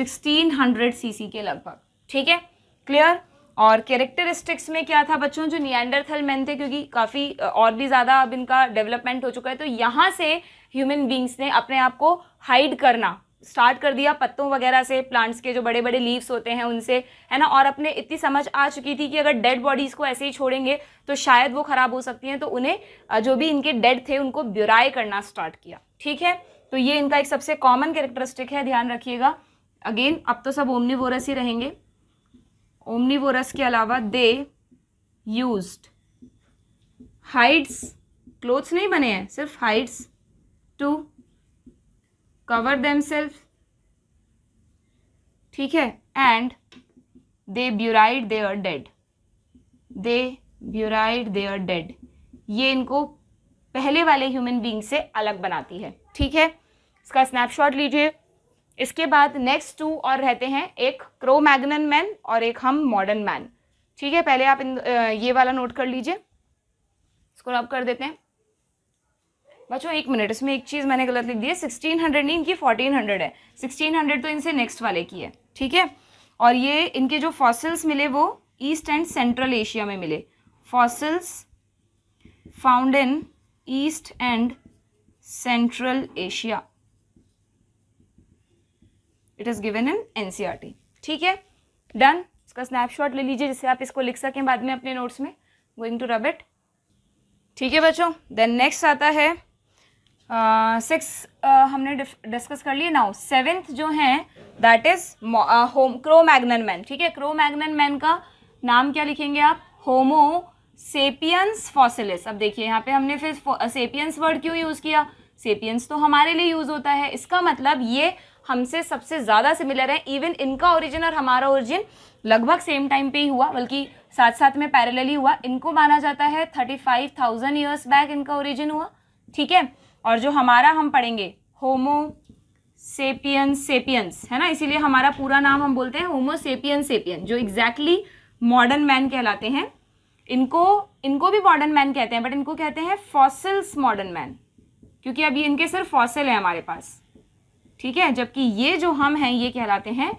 1600 सीसी के लगभग ठीक है क्लियर और कैरेक्टरिस्टिक्स में क्या था बच्चों जो नियंडरथल मैन थे क्योंकि काफ़ी और भी ज़्यादा अब इनका डेवलपमेंट हो चुका है तो यहाँ से ह्यूमन बींग्स ने अपने आप को हाइड करना स्टार्ट कर दिया पत्तों वगैरह से प्लांट्स के जो बड़े बड़े लीव्स होते हैं उनसे है ना और अपने इतनी समझ आ चुकी थी कि अगर डेड बॉडीज़ को ऐसे ही छोड़ेंगे तो शायद वो ख़राब हो सकती हैं तो उन्हें जो भी इनके डेड थे उनको ब्यूराय करना स्टार्ट किया ठीक है तो ये इनका एक सबसे कॉमन कैरेक्टरिस्टिक है ध्यान रखिएगा अगेन अब तो सब ओमनी ही रहेंगे ओमनीवोरस के अलावा दे यूज हाइड्स क्लोथ्स नहीं बने हैं सिर्फ hides to cover themselves ठीक है and they buried they are dead they buried they are dead ये इनको पहले वाले ह्यूमन बींग से अलग बनाती है ठीक है इसका स्नैपशॉट लीजिए इसके बाद नेक्स्ट टू और रहते हैं एक क्रो मैगनन मैन और एक हम मॉडर्न मैन ठीक है पहले आप इन ये वाला नोट कर लीजिए इसको आप कर देते हैं बच्चों एक मिनट इसमें एक चीज़ मैंने गलत लिख दी है सिक्सटीन हंड्रेड नहीं इनकी फोर्टीन हंड्रेड है सिक्सटीन हंड्रेड तो इनसे नेक्स्ट वाले की है ठीक है और ये इनके जो फॉसिल्स मिले वो ईस्ट एंड सेंट्रल एशिया में मिले fossils found in east and central Asia it is given in NCERT ठीक है डन इसका स्नैपशॉट ले लीजिए जिससे आप इसको लिख सकें बाद में अपने नोट्स में गोइंग टू रब इट ठीक है बच्चों देन नेक्स्ट आता है सिक्स uh, uh, हमने डिस्कस कर लिए नाउ सेवेंथ जो है that is Homo Cro Magnon man ठीक है क्रो मैग्नन मैन का नाम क्या लिखेंगे आप होमो सेपियंस फॉसिलिस अब देखिए यहाँ पे हमने फिर सेपियंस वर्ड क्यों यूज़ किया सेपियंस तो हमारे लिए यूज़ होता है इसका मतलब ये हमसे सबसे ज़्यादा सिमिलर हैं इवन इनका ओरिजिन और हमारा ओरिजिन लगभग सेम टाइम पे ही हुआ बल्कि साथ साथ में पैरेलल ही हुआ इनको माना जाता है thirty five thousand years back इनका ओरिजिन हुआ ठीक है और जो हमारा हम पढ़ेंगे होमो सेपियंस सेपियंस है ना इसीलिए हमारा पूरा नाम हम बोलते हैं होमो सेपियन सेपियन जो एग्जैक्टली मॉडर्न मैन कहलाते हैं इनको इनको भी मॉडर्न मैन कहते हैं बट इनको कहते हैं फॉसिल्स मॉडर्न मैन क्योंकि अभी इनके सिर्फ फॉसिल है हमारे पास ठीक है जबकि ये जो हम हैं ये कहलाते हैं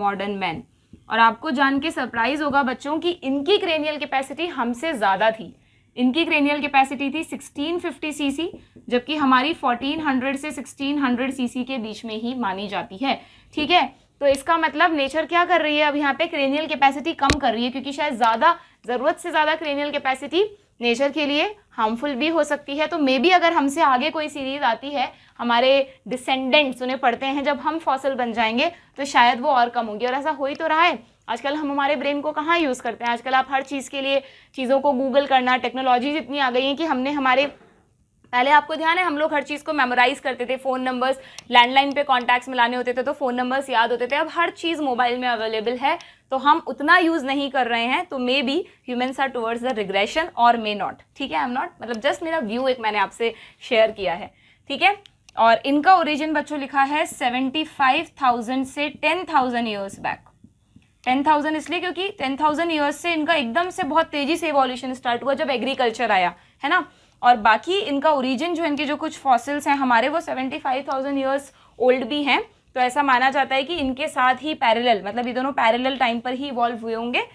मॉडर्न मैन और आपको जान के सरप्राइज होगा बच्चों कि इनकी क्रेनियल कैपेसिटी हमसे ज़्यादा थी इनकी क्रेनियल कैपेसिटी थी 1650 सीसी जबकि हमारी 1400 से 1600 सीसी के बीच में ही मानी जाती है ठीक है तो इसका मतलब नेचर क्या कर रही है अब यहाँ पे क्रेनियल कैपेसिटी कम कर रही है क्योंकि शायद ज़्यादा ज़रूरत से ज़्यादा क्रेनियल कैपेसिटी नेचर के लिए हार्मफुल भी हो सकती है तो मे बी अगर हमसे आगे कोई सीरीज आती है हमारे डिसेंडेंट्स उन्हें पढ़ते हैं जब हम फॉसिल बन जाएंगे तो शायद वो और कम होगी और ऐसा हो ही तो रहा है आजकल हम हमारे ब्रेन को कहाँ यूज़ करते हैं आजकल आप हर चीज़ के लिए चीज़ों को गूगल करना टेक्नोलॉजीज इतनी आ गई हैं कि हमने हमारे पहले आपको ध्यान है हम लोग हर चीज़ को मेमोराइज़ करते थे फ़ोन नंबर्स लैंडलाइन पे कॉन्टैक्ट्स मिलाने होते थे तो फ़ोन नंबर्स याद होते थे अब हर चीज़ मोबाइल में अवेलेबल है तो हम उतना यूज़ नहीं कर रहे हैं तो maybe humans are towards the regression और मे नॉट ठीक है आई एम नॉट मतलब जस्ट मेरा व्यू एक मैंने आपसे शेयर किया है ठीक है और इनका ओरिजिन बच्चों लिखा है सेवेंटी फाइव थाउजेंड से ten thousand years back ten thousand इसलिए क्योंकि टेन थाउजेंड ईयर्स से इनका एकदम से बहुत तेजी से इवोल्यूशन स्टार्ट हुआ जब एग्रीकल्चर आया है ना और बाकी इनका ओरिजिन जो इनके जो कुछ फॉसिल्स हैं हमारे वो seventy five thousand years old भी हैं तो ऐसा माना जाता है कि इनके साथ ही पैरेलल मतलब ये दोनों पैरेलल टाइम पर ही इवॉल्व हुए होंगे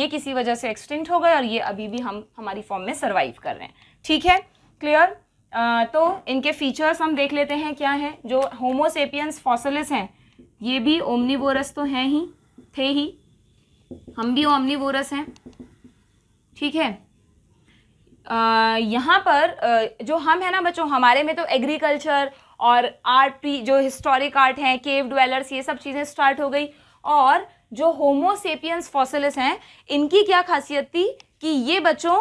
ये किसी वजह से एक्सटिंक्ट हो गए और ये अभी भी हम हमारी फॉर्म में सर्वाइव कर रहे हैं ठीक है क्लियर तो इनके फीचर्स हम देख लेते हैं क्या है जो होमोसेपियंस फॉसलिस हैं ये भी ओमनीवोरस तो हैं ही थे ही हम भी ओमनीवोरस हैं ठीक है यहाँ पर जो हम हैं ना बच्चों हमारे में तो एग्रीकल्चर और आर्ट भी जो हिस्टोरिक आर्ट हैं केव ड्वेलर्स ये सब चीज़ें स्टार्ट हो गई और जो होमोसेपियंस फॉसिलिस हैं इनकी क्या खासियत थी कि ये बच्चों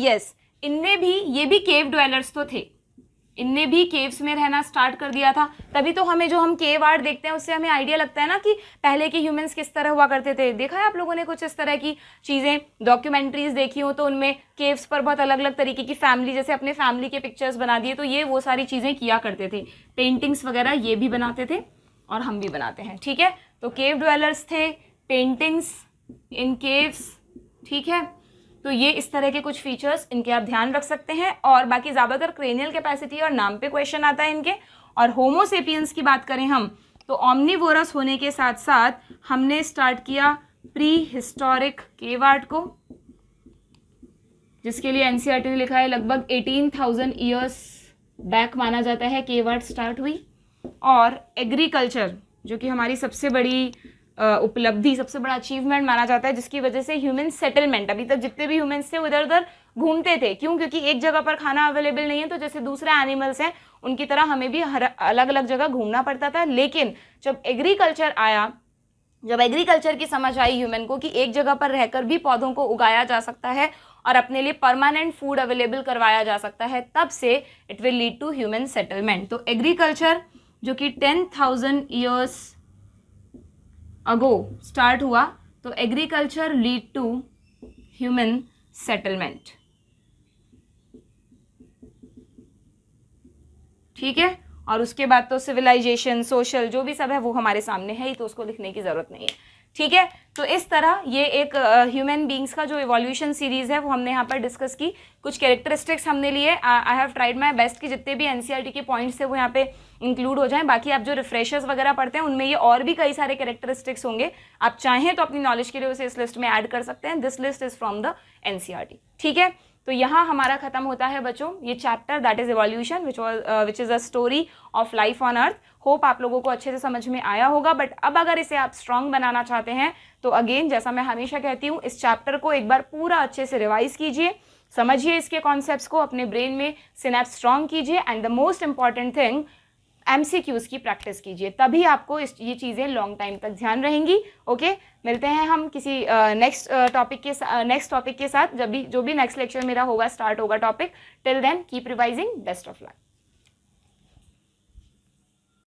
यस इनने भी ये भी केव ड्वेलर्स तो थे इनने भी केव्स में रहना स्टार्ट कर दिया था तभी तो हमें जो हम केव आर्ट देखते हैं उससे हमें आइडिया लगता है ना कि पहले के ह्यूमंस किस तरह हुआ करते थे देखा है आप लोगों ने कुछ इस तरह की चीज़ें डॉक्यूमेंट्रीज देखी हो तो उनमें केव्स पर बहुत अलग अलग तरीके की फैमिली जैसे अपने फैमिली के पिक्चर्स बना दिए तो ये वो सारी चीज़ें किया करते थे पेंटिंग्स वगैरह ये भी बनाते थे और हम भी बनाते हैं ठीक है तो केव ड्वेलर्स थे पेंटिंग्स इन केव्स ठीक है तो ये इस तरह के कुछ फीचर्स इनके आप ध्यान रख सकते हैं और बाकी ज़्यादातर क्रेनियल कैपेसिटी और नाम पे क्वेश्चन आता है इनके और होमोसेपियंस की बात करें हम तो ऑमनीवोरस होने के साथ साथ हमने स्टार्ट किया प्री हिस्टोरिक केवार्ड को जिसके लिए एनसीईआरटी e ने लिखा है लगभग थाउजेंड ईयर्स बैक माना जाता है केवार्ड स्टार्ट हुई और एग्रीकल्चर जो कि हमारी सबसे बड़ी उपलब्धि सबसे बड़ा अचीवमेंट माना जाता है जिसकी वजह से ह्यूमन सेटलमेंट अभी तक जितने भी ह्यूमन्स थे उधर उधर घूमते थे क्यों क्योंकि एक जगह पर खाना अवेलेबल नहीं है तो जैसे दूसरे एनिमल्स हैं उनकी तरह हमें भी हर अलग अलग जगह घूमना पड़ता था लेकिन जब एग्रीकल्चर आया जब एग्रीकल्चर की समझ आई ह्यूमन को कि एक जगह पर रहकर भी पौधों को उगाया जा सकता है और अपने लिए परमानेंट फूड अवेलेबल करवाया जा सकता है तब से it will lead to human settlement तो एग्रीकल्चर जो कि ten thousand years ago start हुआ तो agriculture lead to human settlement ठीक है और उसके बाद तो सिविलाइजेशन सोशल जो भी सब है वो हमारे सामने है ही तो उसको लिखने की जरूरत नहीं है ठीक है तो इस तरह ये एक ह्यूमन बींग्स का जो इवोल्यूशन सीरीज है वो हमने यहाँ पर डिस्कस की कुछ कैरेक्टरिस्टिक्स हमने लिए I have tried my best कि जितने भी एनसीईआरटी के पॉइंट्स थे वो यहाँ पे इंक्लूड हो जाएं बाकी आप जो रिफ्रेशर्स वगैरह पढ़ते हैं उनमें ये और भी कई सारे कैरेक्टरिस्टिक्स होंगे आप चाहें तो अपनी नॉलेज के लिए उसे इस लिस्ट में ऐड कर सकते हैं this list is from the N ठीक है तो यहाँ हमारा खत्म होता है बच्चों ये chapter that is evolution which was which is a story of life on earth hope आप लोगों को अच्छे से समझ में आया होगा बट अब अगर इसे आप स्ट्रांग बनाना चाहते हैं तो अगेन जैसा मैं हमेशा कहती हूँ इस चैप्टर को एक बार पूरा अच्छे से रिवाइज कीजिए समझिए इसके कॉन्सेप्ट्स को अपने ब्रेन में सिनेप स्ट्रांग कीजिए and the most important thing M की प्रैक्टिस कीजिए तभी आपको इस ये चीज़ें लॉन्ग टाइम तक ध्यान रहेंगी ओके मिलते हैं हम किसी नेक्स्ट uh, टॉपिक uh, के नेक्स्ट टॉपिक के साथ जब भी जो भी नेक्स्ट लेक्चर मेरा होगा स्टार्ट होगा topic till then keep revising best of luck